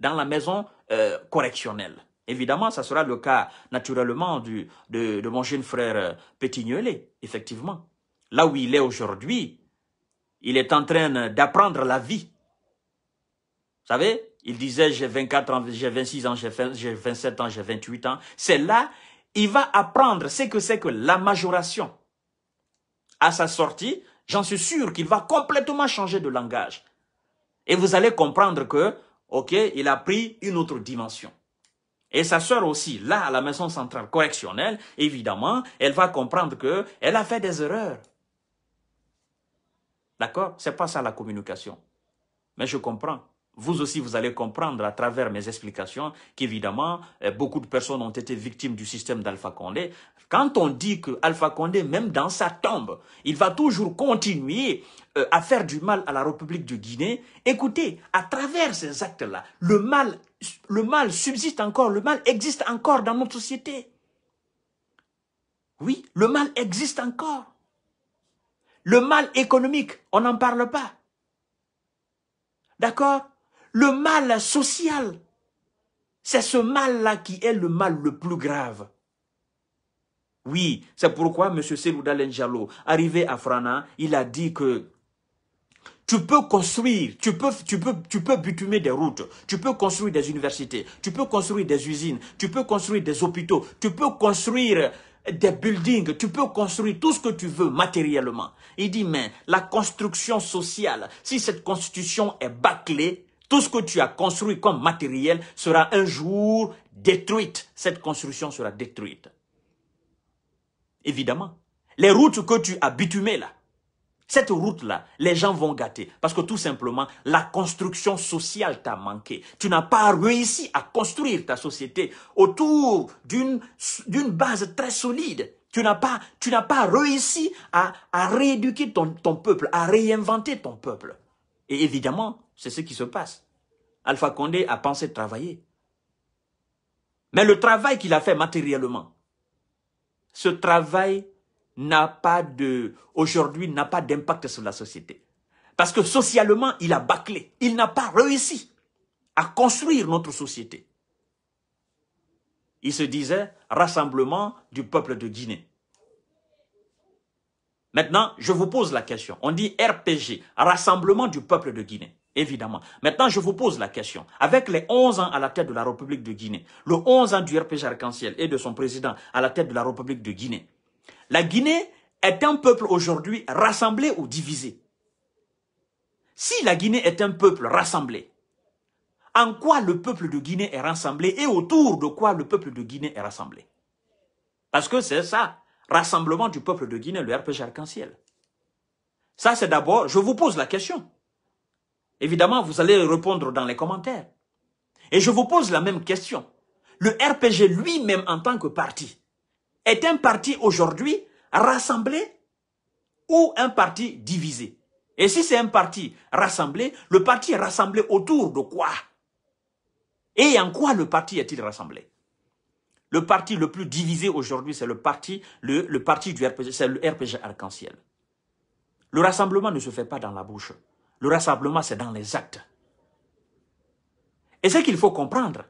dans la maison euh, correctionnelle. Évidemment, ça sera le cas naturellement du, de, de, mon jeune frère euh, Petit effectivement. Là où il est aujourd'hui, il est en train d'apprendre la vie. Vous savez, il disait j'ai 24 ans, j'ai 26 ans, j'ai 27 ans, j'ai 28 ans. C'est là, il va apprendre ce que c'est que la majoration. À sa sortie, j'en suis sûr qu'il va complètement changer de langage. Et vous allez comprendre que ok, il a pris une autre dimension. Et sa sœur aussi, là, à la maison centrale correctionnelle, évidemment, elle va comprendre que elle a fait des erreurs. D'accord C'est pas ça la communication. Mais je comprends vous aussi, vous allez comprendre à travers mes explications qu'évidemment, euh, beaucoup de personnes ont été victimes du système d'Alpha Condé. Quand on dit que Alpha Condé, même dans sa tombe, il va toujours continuer euh, à faire du mal à la République de Guinée, écoutez, à travers ces actes-là, le mal, le mal subsiste encore, le mal existe encore dans notre société. Oui, le mal existe encore. Le mal économique, on n'en parle pas. D'accord le mal social. C'est ce mal-là qui est le mal le plus grave. Oui, c'est pourquoi M. Selouda Lenjalo, arrivé à Frana, il a dit que tu peux construire, tu peux, tu, peux, tu peux butumer des routes, tu peux construire des universités, tu peux construire des usines, tu peux construire des hôpitaux, tu peux construire des buildings, tu peux construire tout ce que tu veux matériellement. Il dit, mais la construction sociale, si cette constitution est bâclée, tout ce que tu as construit comme matériel sera un jour détruite. Cette construction sera détruite. Évidemment. Les routes que tu as bitumées là, cette route-là, les gens vont gâter. Parce que tout simplement, la construction sociale t'a manqué. Tu n'as pas réussi à construire ta société autour d'une base très solide. Tu n'as pas, tu pas réussi à, à rééduquer ton, ton peuple, à réinventer ton peuple. Et évidemment, c'est ce qui se passe. Alpha Condé a pensé travailler. Mais le travail qu'il a fait matériellement, ce travail n'a pas de, aujourd'hui, n'a pas d'impact sur la société. Parce que socialement, il a bâclé. Il n'a pas réussi à construire notre société. Il se disait rassemblement du peuple de Guinée. Maintenant, je vous pose la question. On dit RPG, rassemblement du peuple de Guinée évidemment. Maintenant, je vous pose la question. Avec les 11 ans à la tête de la République de Guinée, le 11 ans du RPG Arc-en-Ciel et de son président à la tête de la République de Guinée, la Guinée est un peuple aujourd'hui rassemblé ou divisé Si la Guinée est un peuple rassemblé, en quoi le peuple de Guinée est rassemblé et autour de quoi le peuple de Guinée est rassemblé Parce que c'est ça, rassemblement du peuple de Guinée, le RPG Arc-en-Ciel. Ça, c'est d'abord, je vous pose la question. Évidemment, vous allez répondre dans les commentaires. Et je vous pose la même question. Le RPG lui-même en tant que parti est un parti aujourd'hui rassemblé ou un parti divisé Et si c'est un parti rassemblé, le parti est rassemblé autour de quoi Et en quoi le parti est-il rassemblé Le parti le plus divisé aujourd'hui, c'est le parti, le, le parti du RPG, c'est le RPG arc-en-ciel. Le rassemblement ne se fait pas dans la bouche. Le rassemblement, c'est dans les actes. Et ce qu'il faut comprendre,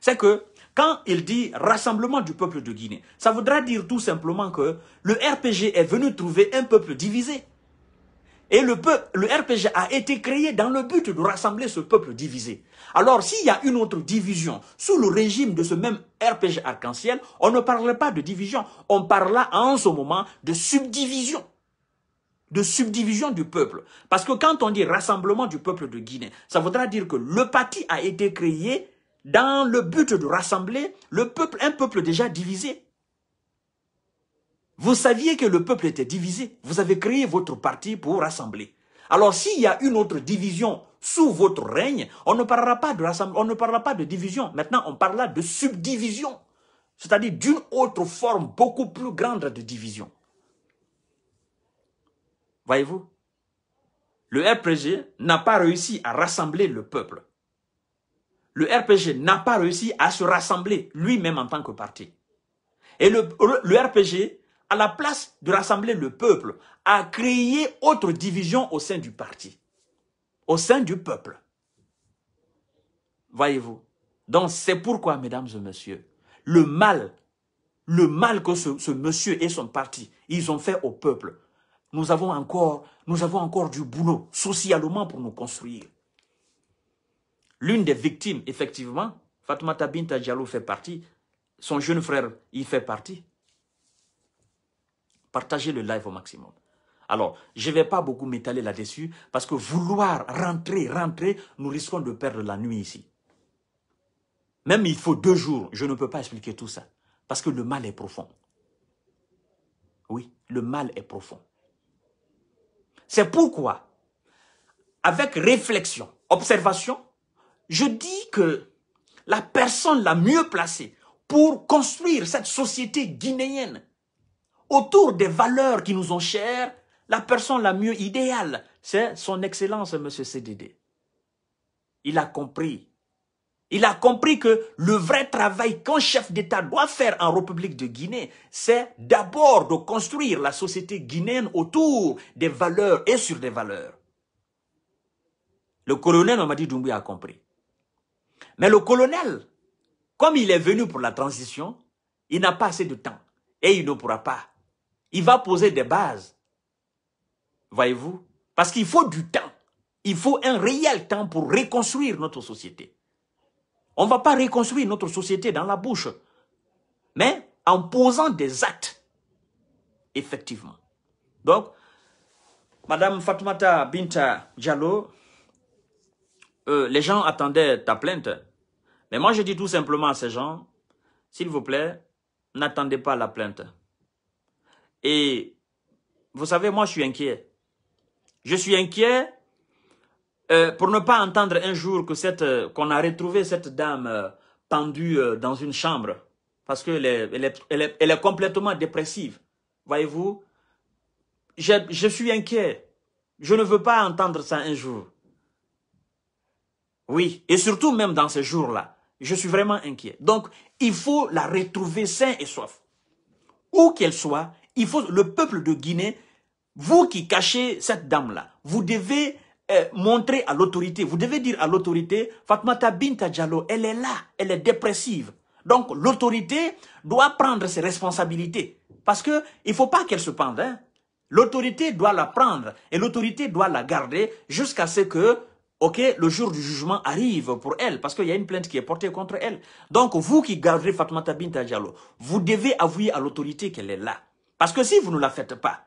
c'est que quand il dit rassemblement du peuple de Guinée, ça voudra dire tout simplement que le RPG est venu trouver un peuple divisé. Et le, le RPG a été créé dans le but de rassembler ce peuple divisé. Alors s'il y a une autre division sous le régime de ce même RPG arc-en-ciel, on ne parlait pas de division, on parle en ce moment de subdivision de subdivision du peuple. Parce que quand on dit rassemblement du peuple de Guinée, ça voudra dire que le parti a été créé dans le but de rassembler le peuple, un peuple déjà divisé. Vous saviez que le peuple était divisé. Vous avez créé votre parti pour rassembler. Alors s'il y a une autre division sous votre règne, on ne parlera pas de rassemblement, on ne parlera pas de division. Maintenant, on parlera de subdivision, c'est-à-dire d'une autre forme beaucoup plus grande de division. Voyez-vous Le RPG n'a pas réussi à rassembler le peuple. Le RPG n'a pas réussi à se rassembler lui-même en tant que parti. Et le, RPG, à la place de rassembler le peuple, a créé autre division au sein du parti, au sein du peuple. Voyez-vous Donc c'est pourquoi, mesdames et messieurs, le mal, le mal que ce, ce monsieur et son parti, ils ont fait au peuple, nous avons encore, nous avons encore du boulot socialement pour nous construire. L'une des victimes, effectivement, Fatma Tabinta Diallo fait partie, son jeune frère il fait partie. Partagez le live au maximum. Alors, je ne vais pas beaucoup m'étaler là-dessus parce que vouloir rentrer, rentrer, nous risquons de perdre la nuit ici. Même il faut deux jours, je ne peux pas expliquer tout ça parce que le mal est profond. Oui, le mal est profond. C'est pourquoi, avec réflexion, observation, je dis que la personne la mieux placée pour construire cette société guinéenne autour des valeurs qui nous ont chères, la personne la mieux idéale, c'est son excellence, M. CDD. Il a compris il a compris que le vrai travail qu'un chef d'État doit faire en République de Guinée, c'est d'abord de construire la société guinéenne autour des valeurs et sur des valeurs. Le colonel dit, Doumbouya a compris. Mais le colonel, comme il est venu pour la transition, il n'a pas assez de temps et il ne pourra pas. Il va poser des bases. Voyez-vous Parce qu'il faut du temps. Il faut un réel temps pour reconstruire notre société. On ne va pas reconstruire notre société dans la bouche, mais en posant des actes, effectivement. Donc, Madame Fatmata Binta Diallo, euh, les gens attendaient ta plainte. Mais moi, je dis tout simplement à ces gens, s'il vous plaît, n'attendez pas la plainte. Et vous savez, moi, je suis inquiet. Je suis inquiet euh, pour ne pas entendre un jour que cette euh, qu'on a retrouvé cette dame pendue euh, dans une chambre parce qu'elle est, elle est, complètement dépressive. Voyez-vous, je, je suis inquiet. Je ne veux pas entendre ça un jour. Oui, et surtout même dans ces jours-là, je suis vraiment inquiet. Donc, il faut la retrouver sain et soif. Où qu'elle soit, il faut le peuple de Guinée, vous qui cachez cette dame-là, vous devez euh, montrer à l'autorité, vous devez dire à l'autorité, Fatmata Binta Diallo, elle est là, elle est dépressive. Donc l'autorité doit prendre ses responsabilités. Parce que il faut pas qu'elle se pende. Hein. L'autorité doit la prendre et l'autorité doit la garder jusqu'à ce que ok, le jour du jugement arrive pour elle parce qu'il y a une plainte qui est portée contre elle. Donc vous qui garderez Fatmata Binta Diallo, vous devez avouer à l'autorité qu'elle est là. Parce que si vous ne la faites pas,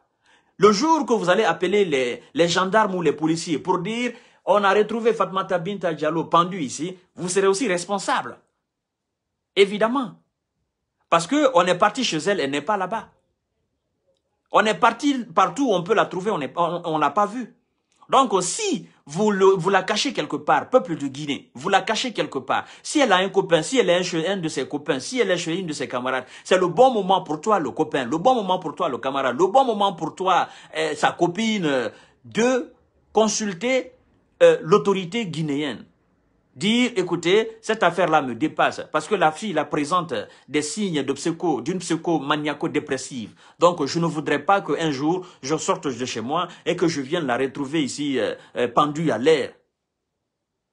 le jour que vous allez appeler les, gendarmes ou les policiers pour dire « on a retrouvé Fatmata Binta Diallo pendue ici », vous serez aussi responsable. Évidemment. Parce qu'on est parti chez elle, elle n'est pas là-bas. On est parti partout où on peut la trouver, on n'a on, pas vu. Donc aussi vous, la cachez quelque part, peuple de Guinée, vous la cachez quelque part. Si elle a un copain, si elle est un, un de ses copains, si elle est chez une de ses camarades, c'est le bon moment pour toi, le copain, le bon moment pour toi, le camarade, le bon moment pour toi, euh, sa copine, euh, de consulter euh, l'autorité guinéenne dire, écoutez, cette affaire-là me dépasse, parce que la fille, la présente des signes de psycho, d'une psycho maniaco-dépressive. Donc, je ne voudrais pas qu'un jour, je sorte de chez moi et que je vienne la retrouver ici, euh, euh, pendue à l'air.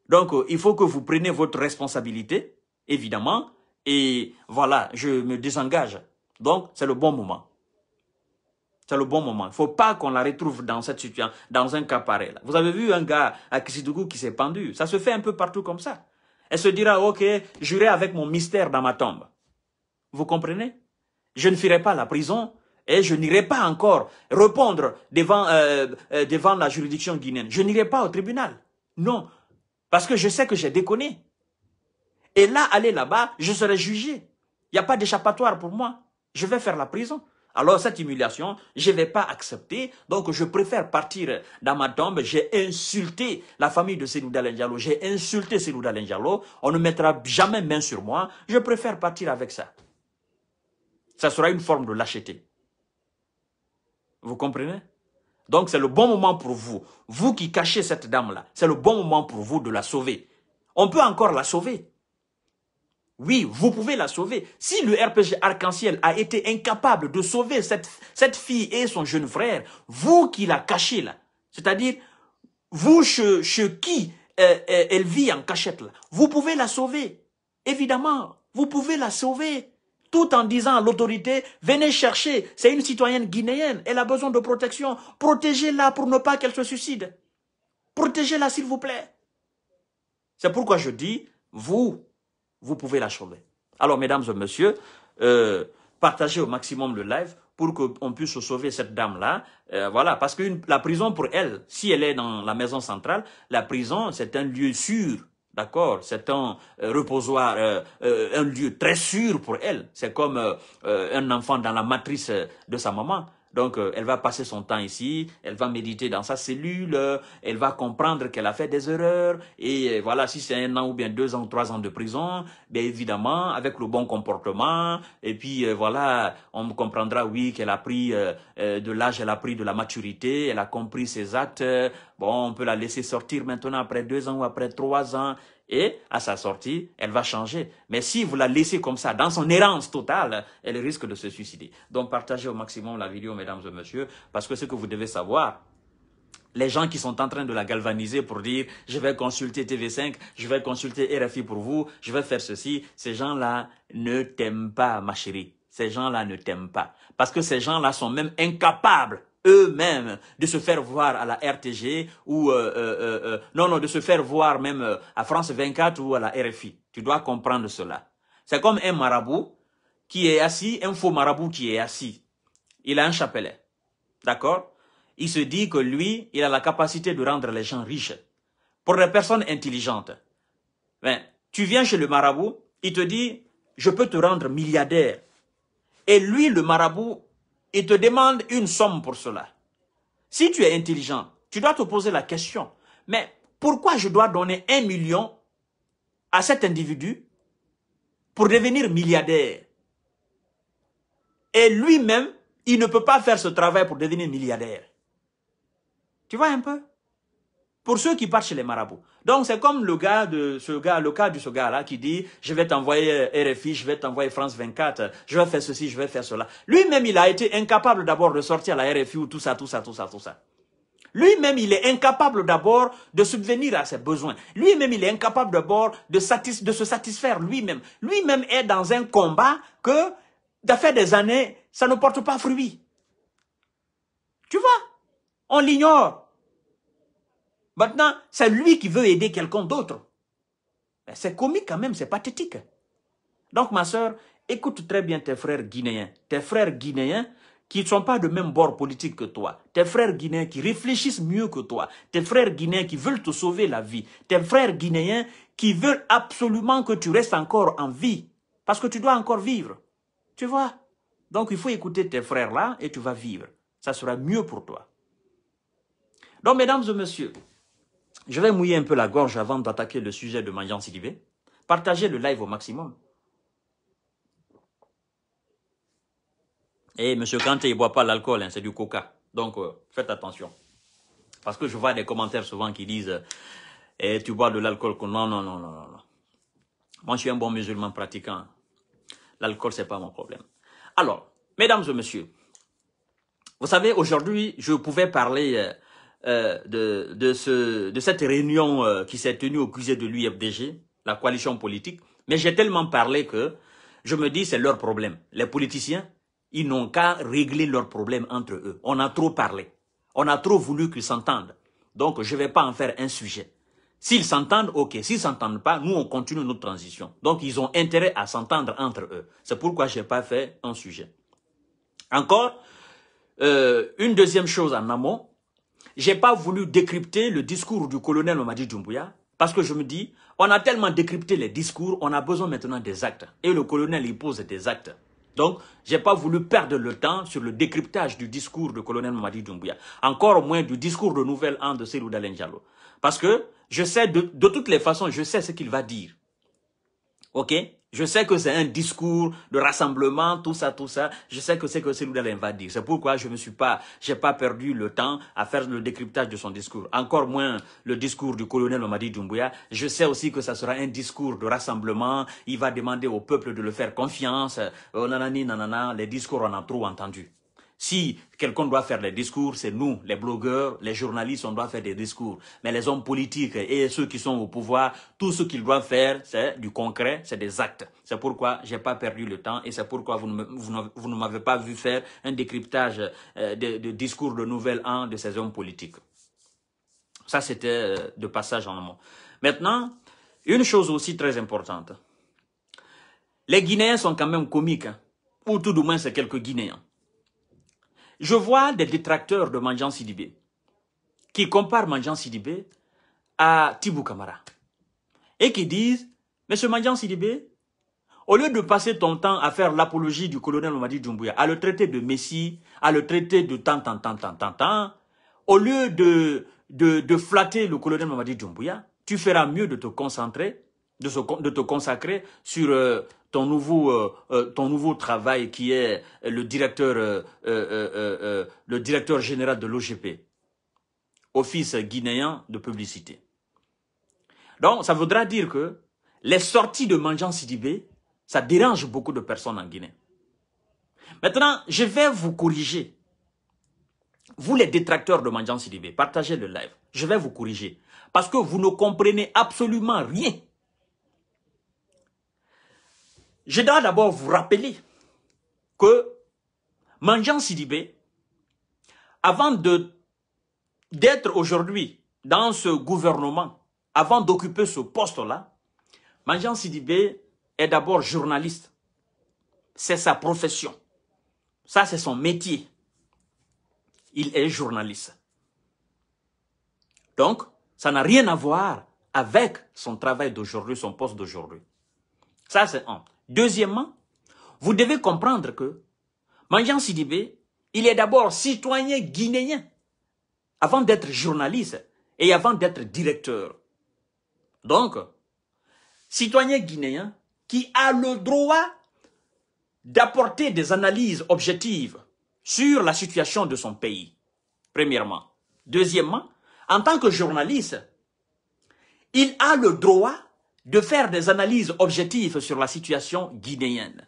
Donc, euh, il faut que vous preniez votre responsabilité, évidemment, et voilà, je me désengage. Donc, c'est le bon moment. C'est le bon moment. Il ne faut pas qu'on la retrouve dans cette situation, dans un cas pareil. Vous avez vu un gars à Kisidougou qui s'est pendu. Ça se fait un peu partout comme ça. Elle se dira, ok, j'irai avec mon mystère dans ma tombe. Vous comprenez Je ne ferai pas la prison et je n'irai pas encore répondre devant, euh, euh, devant la juridiction guinéenne. Je n'irai pas au tribunal. Non, parce que je sais que j'ai déconné. Et là, aller là-bas, je serai jugé. Il n'y a pas d'échappatoire pour moi. Je vais faire la prison. Alors cette humiliation, je ne vais pas accepter. Donc je préfère partir dans ma tombe. J'ai insulté la famille de Senou Dalenjalo. J'ai insulté Senou Dalenjalo. On ne mettra jamais main sur moi. Je préfère partir avec ça. Ça sera une forme de lâcheté. Vous comprenez Donc c'est le bon moment pour vous. Vous qui cachez cette dame-là, c'est le bon moment pour vous de la sauver. On peut encore la sauver. Oui, vous pouvez la sauver. Si le RPG Arc-en-Ciel a été incapable de sauver cette, cette fille et son jeune frère, vous qui la cachez là, c'est-à-dire vous chez, qui euh, euh, elle vit en cachette là, vous pouvez la sauver. Évidemment, vous pouvez la sauver. Tout en disant à l'autorité, venez chercher, c'est une citoyenne guinéenne, elle a besoin de protection, protégez-la pour ne pas qu'elle se suicide. Protégez-la s'il vous plaît. C'est pourquoi je dis, vous, vous pouvez la sauver. Alors, mesdames et messieurs, euh, partagez au maximum le live pour qu'on puisse sauver cette dame-là. Euh, voilà, parce que la prison pour elle, si elle est dans la maison centrale, la prison, c'est un lieu sûr, d'accord C'est un euh, reposoir, un lieu très sûr pour elle. C'est comme un enfant dans la matrice de sa maman. Donc, euh, elle va passer son temps ici, elle va méditer dans sa cellule, euh, elle va comprendre qu'elle a fait des erreurs. Et voilà, si c'est un an ou bien deux ans ou trois ans de prison, bien évidemment, avec le bon comportement, et puis euh, voilà, on comprendra, oui, qu'elle a pris de l'âge, elle a pris de la maturité, elle a compris ses actes. Bon, on peut la laisser sortir maintenant après deux ans ou après trois ans et à sa sortie, elle va changer. Mais si vous la laissez comme ça, dans son errance totale, elle risque de se suicider. Donc partagez au maximum la vidéo, mesdames et messieurs, parce que ce que vous devez savoir, les gens qui sont en train de la galvaniser pour dire « je vais consulter TV5, je vais consulter RFI pour vous, je vais faire ceci », ces gens-là ne t'aiment pas, ma chérie. Ces gens-là ne t'aiment pas. Parce que ces gens-là sont même incapables eux-mêmes de se faire voir à la RTG ou euh, euh, euh, non non de se faire voir même à France 24 ou à la RFI. Tu dois comprendre cela. C'est comme un marabout qui est assis, un faux marabout qui est assis. Il a un chapelet. D'accord Il se dit que lui, il a la capacité de rendre les gens riches. Pour les personnes intelligentes, ben, tu viens chez le marabout, il te dit, je peux te rendre milliardaire. Et lui, le marabout, il te demande une somme pour cela. Si tu es intelligent, tu dois te poser la question, mais pourquoi je dois donner un million à cet individu pour devenir milliardaire Et lui-même, il ne peut pas faire ce travail pour devenir milliardaire. Tu vois un peu Pour ceux qui partent chez les marabouts. Donc c'est comme le gars de ce gars, le cas de ce gars-là qui dit je vais t'envoyer RFI, je vais t'envoyer France 24, je vais faire ceci, je vais faire cela. Lui-même il a été incapable d'abord de sortir la RFI ou tout ça, tout ça, tout ça, tout ça. Lui-même, il est incapable d'abord de subvenir à ses besoins. Lui-même, il est incapable d'abord de, de, se satisfaire lui-même. Lui-même est dans un combat que, d'affaire des années, ça ne porte pas fruit. Tu vois On l'ignore. Maintenant, c'est lui qui veut aider quelqu'un d'autre. C'est comique quand même, c'est pathétique. Donc, ma soeur, écoute très bien tes frères guinéens. Tes frères guinéens qui ne sont pas de même bord politique que toi. Tes frères guinéens qui réfléchissent mieux que toi. Tes frères guinéens qui veulent te sauver la vie. Tes frères guinéens qui veulent absolument que tu restes encore en vie. Parce que tu dois encore vivre. Tu vois Donc, il faut écouter tes frères là et tu vas vivre. Ça sera mieux pour toi. Donc, mesdames et messieurs, je vais mouiller un peu la gorge avant d'attaquer le sujet de ma Sikibé. Partagez le live au maximum. Et M. Kanté, il ne boit pas l'alcool, hein, c'est du coca. Donc, euh, faites attention. Parce que je vois des commentaires souvent qui disent eh, tu bois de l'alcool ». Non, non, non, non, non. Moi, je suis un bon musulman pratiquant. L'alcool, ce n'est pas mon problème. Alors, mesdames et messieurs, vous savez, aujourd'hui, je pouvais parler euh, euh, de, de, ce, de cette réunion euh, qui s'est tenue au cuisine de l'UFDG, la coalition politique, mais j'ai tellement parlé que je me dis c'est leur problème. Les politiciens, ils n'ont qu'à régler leurs problèmes entre eux. On a trop parlé. On a trop voulu qu'ils s'entendent. Donc, je ne vais pas en faire un sujet. S'ils s'entendent, ok. S'ils s'entendent pas, nous, on continue notre transition. Donc, ils ont intérêt à s'entendre entre eux. C'est pourquoi je n'ai pas fait un sujet. Encore, euh, une deuxième chose en amont, j'ai pas voulu décrypter le discours du colonel Mamadi Doumbouya parce que je me dis, on a tellement décrypté les discours, on a besoin maintenant des actes. Et le colonel, il pose des actes. Donc, j'ai pas voulu perdre le temps sur le décryptage du discours du colonel Mamadi Doumbouya. Encore moins du discours de nouvelle an de Selou Lenjalo. Parce que je sais, de toutes les façons, je sais ce qu'il va dire. OK je sais que c'est un discours de rassemblement, tout ça, tout ça. Je sais que c'est que Seloudalem va dire. C'est pourquoi je ne suis pas, j'ai pas perdu le temps à faire le décryptage de son discours. Encore moins le discours du colonel Omadi Doumbouya. Je sais aussi que ça sera un discours de rassemblement. Il va demander au peuple de le faire confiance. Euh, les discours, on a trop entendu. Si quelqu'un doit faire des discours, c'est nous, les blogueurs, les journalistes, on doit faire des discours. Mais les hommes politiques et ceux qui sont au pouvoir, tout ce qu'ils doivent faire, c'est du concret, c'est des actes. C'est pourquoi je n'ai pas perdu le temps et c'est pourquoi vous ne, m'avez pas vu faire un décryptage euh, de, discours de nouvel an de ces hommes politiques. Ça, c'était euh, de passage en mot. Maintenant, une chose aussi très importante. Les Guinéens sont quand même comiques, Pour hein. ou tout du moins c'est quelques Guinéens. Je vois des détracteurs de Manjan Sidibé qui comparent Manjan Sidibé à Tibou Camara et qui disent « Monsieur Mandjan Sidibé, au lieu de passer ton temps à faire l'apologie du colonel Mamadi Doumbouya, à le traiter de Messie, à le traiter de tant, tant, tant, tant, tant, tant, au lieu de, de, flatter le colonel Mamadi Doumbouya, tu feras mieux de te concentrer de, te consacrer sur euh, ton, nouveau, euh, euh, ton nouveau travail qui est le directeur, le directeur général de l'OGP, Office guinéen de publicité. Donc, ça voudra dire que les sorties de Manjan Sidibé, ça dérange beaucoup de personnes en Guinée. Maintenant, je vais vous corriger. Vous, les détracteurs de Mangian Sidibé, partagez le live. Je vais vous corriger. Parce que vous ne comprenez absolument rien je dois d'abord vous rappeler que Manjan Sidibé, avant d'être aujourd'hui dans ce gouvernement, avant d'occuper ce poste-là, Manjan Sidibé est d'abord journaliste. C'est sa profession. Ça, c'est son métier. Il est journaliste. Donc, ça n'a rien à voir avec son travail d'aujourd'hui, son poste d'aujourd'hui. Ça, c'est un. Deuxièmement, vous devez comprendre que Mangian Sidibé, il est d'abord citoyen guinéen avant d'être journaliste et avant d'être directeur. Donc, citoyen guinéen qui a le droit d'apporter des analyses objectives sur la situation de son pays, premièrement. Deuxièmement, en tant que journaliste, il a le droit de faire des analyses objectives sur la situation guinéenne.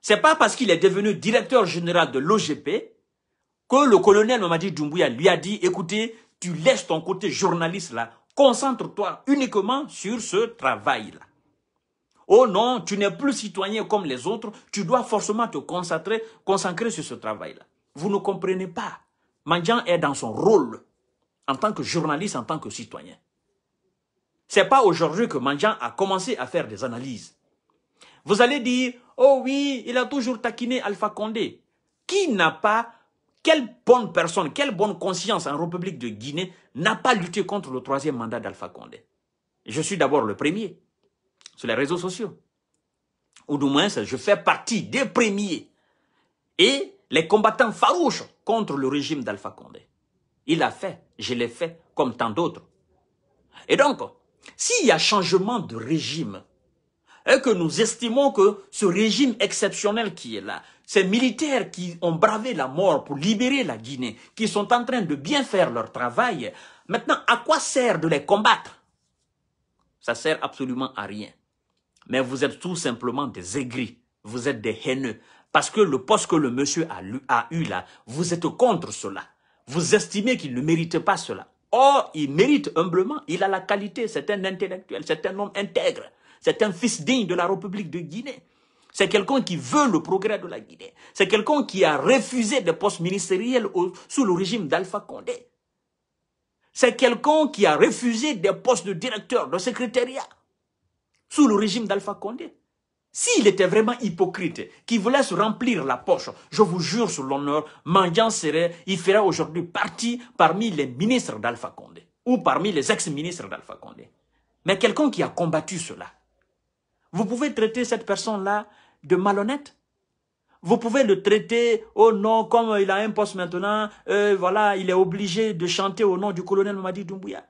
C'est pas parce qu'il est devenu directeur général de l'OGP que le colonel Mamadi Doumbouya lui a dit, écoutez, tu laisses ton côté journaliste là, concentre-toi uniquement sur ce travail là. Oh non, tu n'es plus citoyen comme les autres, tu dois forcément te concentrer, consacrer sur ce travail là. Vous ne comprenez pas. Mandjan est dans son rôle en tant que journaliste, en tant que citoyen. C'est pas aujourd'hui que Mandjan a commencé à faire des analyses. Vous allez dire, oh oui, il a toujours taquiné Alpha Condé. Qui n'a pas, quelle bonne personne, quelle bonne conscience en République de Guinée n'a pas lutté contre le troisième mandat d'Alpha Condé Je suis d'abord le premier sur les réseaux sociaux. Ou du moins, je fais partie des premiers. Et les combattants farouches contre le régime d'Alpha Condé. Il a fait, je l'ai fait, comme tant d'autres. Et donc, s'il y a changement de régime, et que nous estimons que ce régime exceptionnel qui est là, ces militaires qui ont bravé la mort pour libérer la Guinée, qui sont en train de bien faire leur travail, maintenant, à quoi sert de les combattre Ça sert absolument à rien. Mais vous êtes tout simplement des aigris, vous êtes des haineux, parce que le poste que le monsieur a, a eu là, vous êtes contre cela. Vous estimez qu'il ne mérite pas cela. Or, il mérite humblement, il a la qualité, c'est un intellectuel, c'est un homme intègre, c'est un fils digne de la République de Guinée. C'est quelqu'un qui veut le progrès de la Guinée. C'est quelqu'un qui a refusé des postes ministériels sous le régime d'Alpha Condé. C'est quelqu'un qui a refusé des postes de directeur, de secrétariat, sous le régime d'Alpha Condé. S'il était vraiment hypocrite, qu'il voulait se remplir la poche, je vous jure sur l'honneur, Mandian serait, il ferait aujourd'hui partie parmi les ministres d'Alpha Condé ou parmi les ex-ministres d'Alpha Condé. Mais quelqu'un qui a combattu cela. Vous pouvez traiter cette personne-là de malhonnête vous pouvez le traiter, au oh nom comme il a un poste maintenant, euh, voilà, il est obligé de chanter au nom du colonel Mamadi Doumbouya.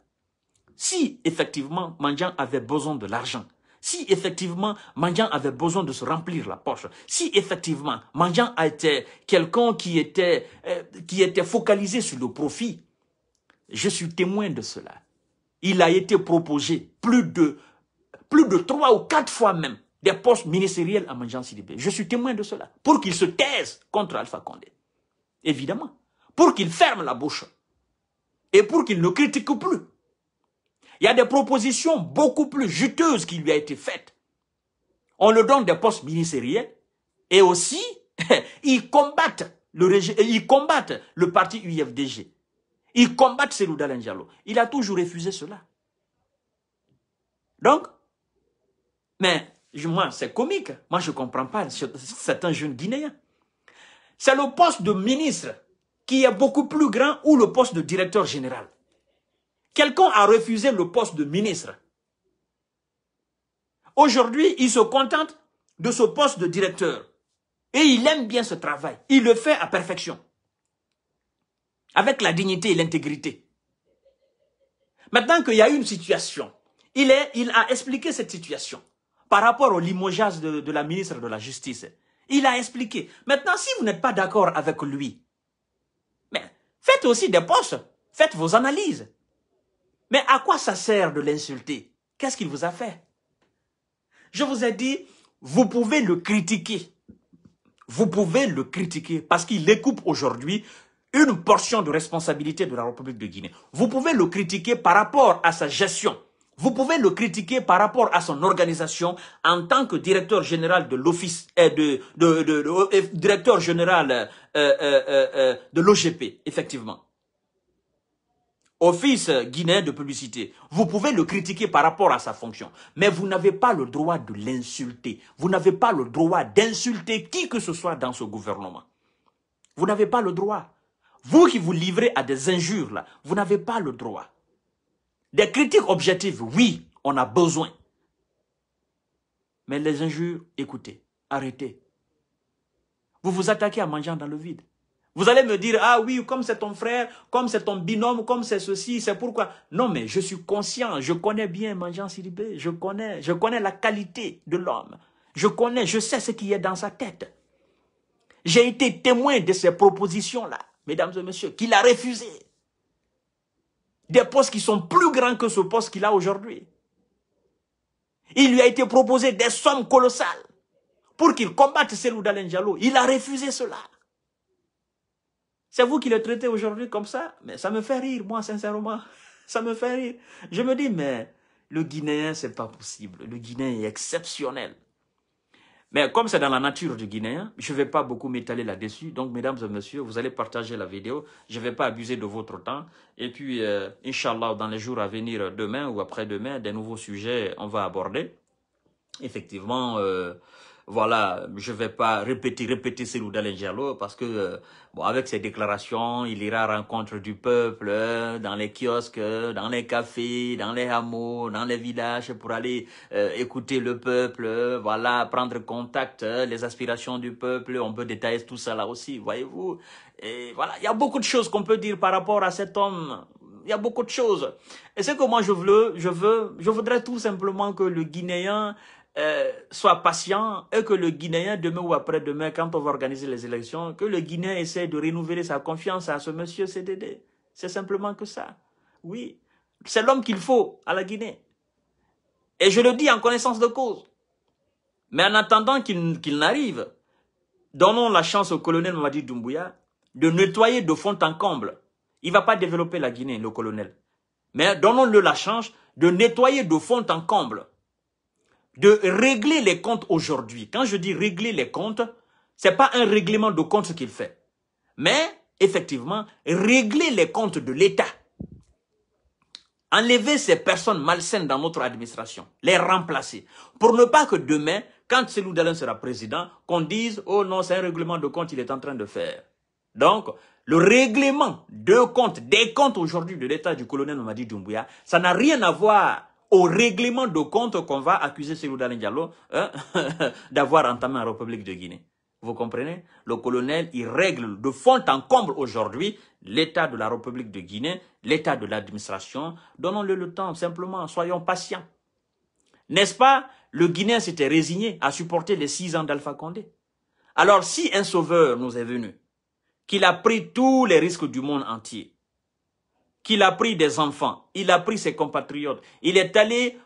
Si, effectivement, Mandian avait besoin de l'argent, si effectivement Mandian avait besoin de se remplir la poche, si effectivement Mandian a été quelqu'un qui était, euh, qui était focalisé sur le profit, je suis témoin de cela. Il a été proposé plus de, plus de trois ou quatre fois même des postes ministériels à Mandian Sidibé. Je suis témoin de cela. Pour qu'il se taise contre Alpha Condé. Évidemment. Pour qu'il ferme la bouche. Et pour qu'il ne critique plus. Il y a des propositions beaucoup plus juteuses qui lui ont été faites. On le donne des postes ministériels et aussi, (laughs) ils combattent le le parti UFDG. Ils combattent Celou Diallo. Il a toujours refusé cela. Donc, mais moi, c'est comique. Moi, je ne comprends pas un jeune Guinéen. C'est le poste de ministre qui est beaucoup plus grand ou le poste de directeur général. Quelqu'un a refusé le poste de ministre. Aujourd'hui, il se contente de ce poste de directeur. Et il aime bien ce travail. Il le fait à perfection. Avec la dignité et l'intégrité. Maintenant qu'il y a une situation, il, est, il a expliqué cette situation par rapport au limogeage de, de la ministre de la Justice. Il a expliqué. Maintenant, si vous n'êtes pas d'accord avec lui, mais faites aussi des postes. Faites vos analyses. Mais à quoi ça sert de l'insulter Qu'est-ce qu'il vous a fait Je vous ai dit, vous pouvez le critiquer. Vous pouvez le critiquer parce qu'il découpe aujourd'hui une portion de responsabilité de la République de Guinée. Vous pouvez le critiquer par rapport à sa gestion. Vous pouvez le critiquer par rapport à son organisation en tant que directeur général de l'office, euh, de, euh, directeur général euh, de l'OGP, effectivement. Office guinéen de publicité, vous pouvez le critiquer par rapport à sa fonction, mais vous n'avez pas le droit de l'insulter. Vous n'avez pas le droit d'insulter qui que ce soit dans ce gouvernement. Vous n'avez pas le droit. Vous qui vous livrez à des injures, là, vous n'avez pas le droit. Des critiques objectives, oui, on a besoin. Mais les injures, écoutez, arrêtez. Vous vous attaquez à manger dans le vide. Vous allez me dire, ah oui, comme c'est ton frère, comme c'est ton binôme, comme c'est ceci, c'est pourquoi. Non, mais je suis conscient, je connais bien Manjan Siribé, je connais, je connais la qualité de l'homme. Je connais, je sais ce qui est dans sa tête. J'ai été témoin de ces propositions-là, mesdames et messieurs, qu'il a refusées. Des postes qui sont plus grands que ce poste qu'il a aujourd'hui. Il lui a été proposé des sommes colossales pour qu'il combatte Selou Dalen Il a refusé cela. C'est vous qui le traitez aujourd'hui comme ça, mais ça me fait rire, moi, sincèrement. (laughs) Ça me fait rire. Je me dis, mais le Guinéen, ce n'est pas possible. Le Guinéen est exceptionnel. Mais comme c'est dans la nature du Guinéen, je ne vais pas beaucoup m'étaler là-dessus. Donc, mesdames et messieurs, vous allez partager la vidéo. Je ne vais pas abuser de votre temps. Et puis, euh, Inch'Allah, dans les jours à venir, demain ou après-demain, des nouveaux sujets, on va aborder. Effectivement, euh, voilà, je ne vais pas répéter, répéter celui d'Alain parce que, euh, bon, avec ses déclarations, il ira à rencontre du peuple, euh, dans les kiosques, euh, dans les cafés, dans les hameaux, dans les villages pour aller écouter le peuple, voilà, prendre contact, les aspirations du peuple, on peut détailler tout ça là aussi, voyez-vous. Et voilà, il y a beaucoup de choses qu'on peut dire par rapport à cet homme il y a beaucoup de choses. Et c'est que moi je veux, je veux, je voudrais tout simplement que le Guinéen euh, soit patient et que le Guinéen, demain ou après-demain, quand on va organiser les élections, que le Guinéen essaie de renouveler sa confiance à ce monsieur CDD. C'est simplement que ça. Oui, c'est l'homme qu'il faut à la Guinée. Et je le dis en connaissance de cause. Mais en attendant qu'il n'arrive, donnons la chance au colonel Mamadi Doumbouya de nettoyer de fond en comble. Il va pas développer la Guinée, le colonel. Mais donnons-le la chance de nettoyer de fond en comble de régler les comptes aujourd'hui. Quand je dis régler les comptes, c'est pas un règlement de comptes qu'il fait, mais effectivement régler les comptes de l'État. Enlever ces personnes malsaines dans notre administration, les remplacer, pour ne pas que demain, quand Selou Dalin sera président, qu'on dise « Oh non, c'est un règlement de compte qu'il est en train de faire ». Donc, le règlement de comptes, des comptes aujourd'hui de l'État du colonel Mamadi Doumbouya, ça n'a rien à voir au règlement de compte qu'on va accuser Selou Diallo hein, (laughs) d'avoir entamé la République de Guinée. Vous comprenez Le colonel, il règle de fond en comble aujourd'hui l'état de la République de Guinée, l'état de l'administration. Donnons-le le temps, simplement, soyons patients. N'est-ce pas Le Guinéen s'était résigné à supporter les six ans d'Alpha Condé. Alors si un sauveur nous est venu, qu'il a pris tous les risques du monde entier, qu'il a pris des enfants, il a pris ses compatriotes, il est allé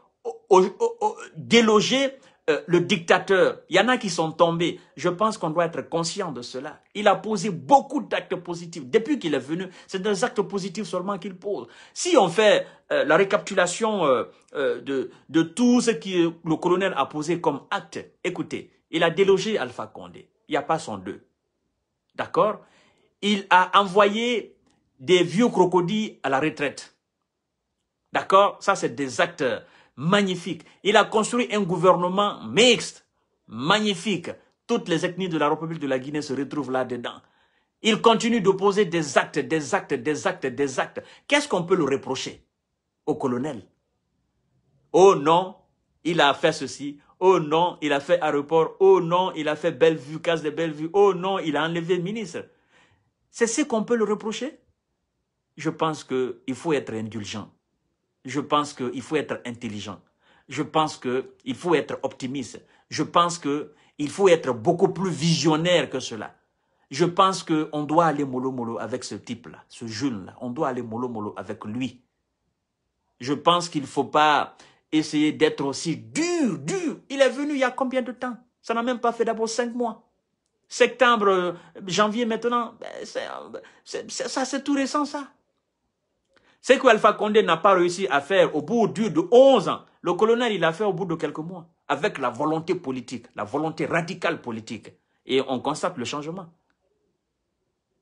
déloger euh, le dictateur. Il y en a qui sont tombés. Je pense qu'on doit être conscient de cela. Il a posé beaucoup d'actes positifs. Depuis qu'il est venu, c'est des actes positifs seulement qu'il pose. Si on fait euh, la récapitulation euh, de, de tout ce que le colonel a posé comme acte, écoutez, il a délogé Alpha Condé. Il n'y a pas son deux. D'accord Il a envoyé des vieux crocodiles à la retraite. D'accord Ça, c'est des actes magnifiques. Il a construit un gouvernement mixte, magnifique. Toutes les ethnies de la République de la Guinée se retrouvent là-dedans. Il continue d'opposer des actes, des actes, des actes, des actes. Qu'est-ce qu'on peut le reprocher au colonel Oh non, il a fait ceci. Oh non, il a fait report. Oh non, il a fait belle vue, case de vue. Oh non, il a enlevé le ministre. C'est ce qu'on peut le reprocher je pense qu'il faut être indulgent. Je pense qu'il faut être intelligent. Je pense qu'il faut être optimiste. Je pense qu'il faut être beaucoup plus visionnaire que cela. Je pense qu'on doit aller mollo-mollo avec ce type-là, ce jeune-là. On doit aller mollo-mollo avec lui. Je pense qu'il ne faut pas essayer d'être aussi dur, dur. Il est venu il y a combien de temps Ça n'a même pas fait d'abord cinq mois. Septembre, euh, janvier maintenant, ben, euh, ça c'est tout récent ça. Ce que Alpha Condé n'a pas réussi à faire au bout de 11 ans, le colonel, il a fait au bout de quelques mois, avec la volonté politique, la volonté radicale politique. Et on constate le changement.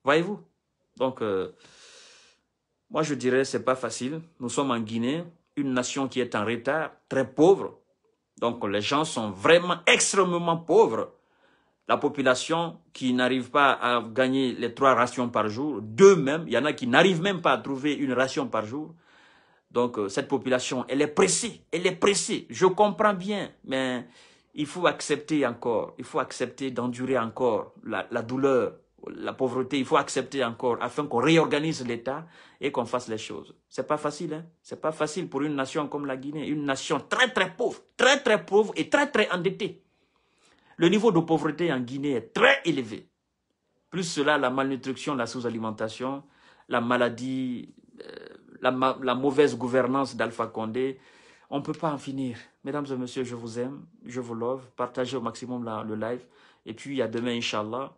Voyez-vous Donc, euh, moi, je dirais, c'est pas facile. Nous sommes en Guinée, une nation qui est en retard, très pauvre. Donc, les gens sont vraiment extrêmement pauvres la population qui n'arrive pas à gagner les trois rations par jour, deux même, il y en a qui n'arrivent même pas à trouver une ration par jour. Donc euh, cette population, elle est pressée, elle est pressée. Je comprends bien, mais il faut accepter encore, il faut accepter d'endurer encore la, douleur, la pauvreté, il faut accepter encore afin qu'on réorganise l'État et qu'on fasse les choses. C'est pas facile, hein C'est pas facile pour une nation comme la Guinée, une nation très très pauvre, très très pauvre et très très endettée. Le niveau de pauvreté en Guinée est très élevé. Plus cela, la malnutrition, la sous-alimentation, la maladie, euh, la, mauvaise gouvernance d'Alpha Condé, on ne peut pas en finir. Mesdames et messieurs, je vous aime, je vous love. Partagez au maximum le live. Et puis, à demain, Inch'Allah.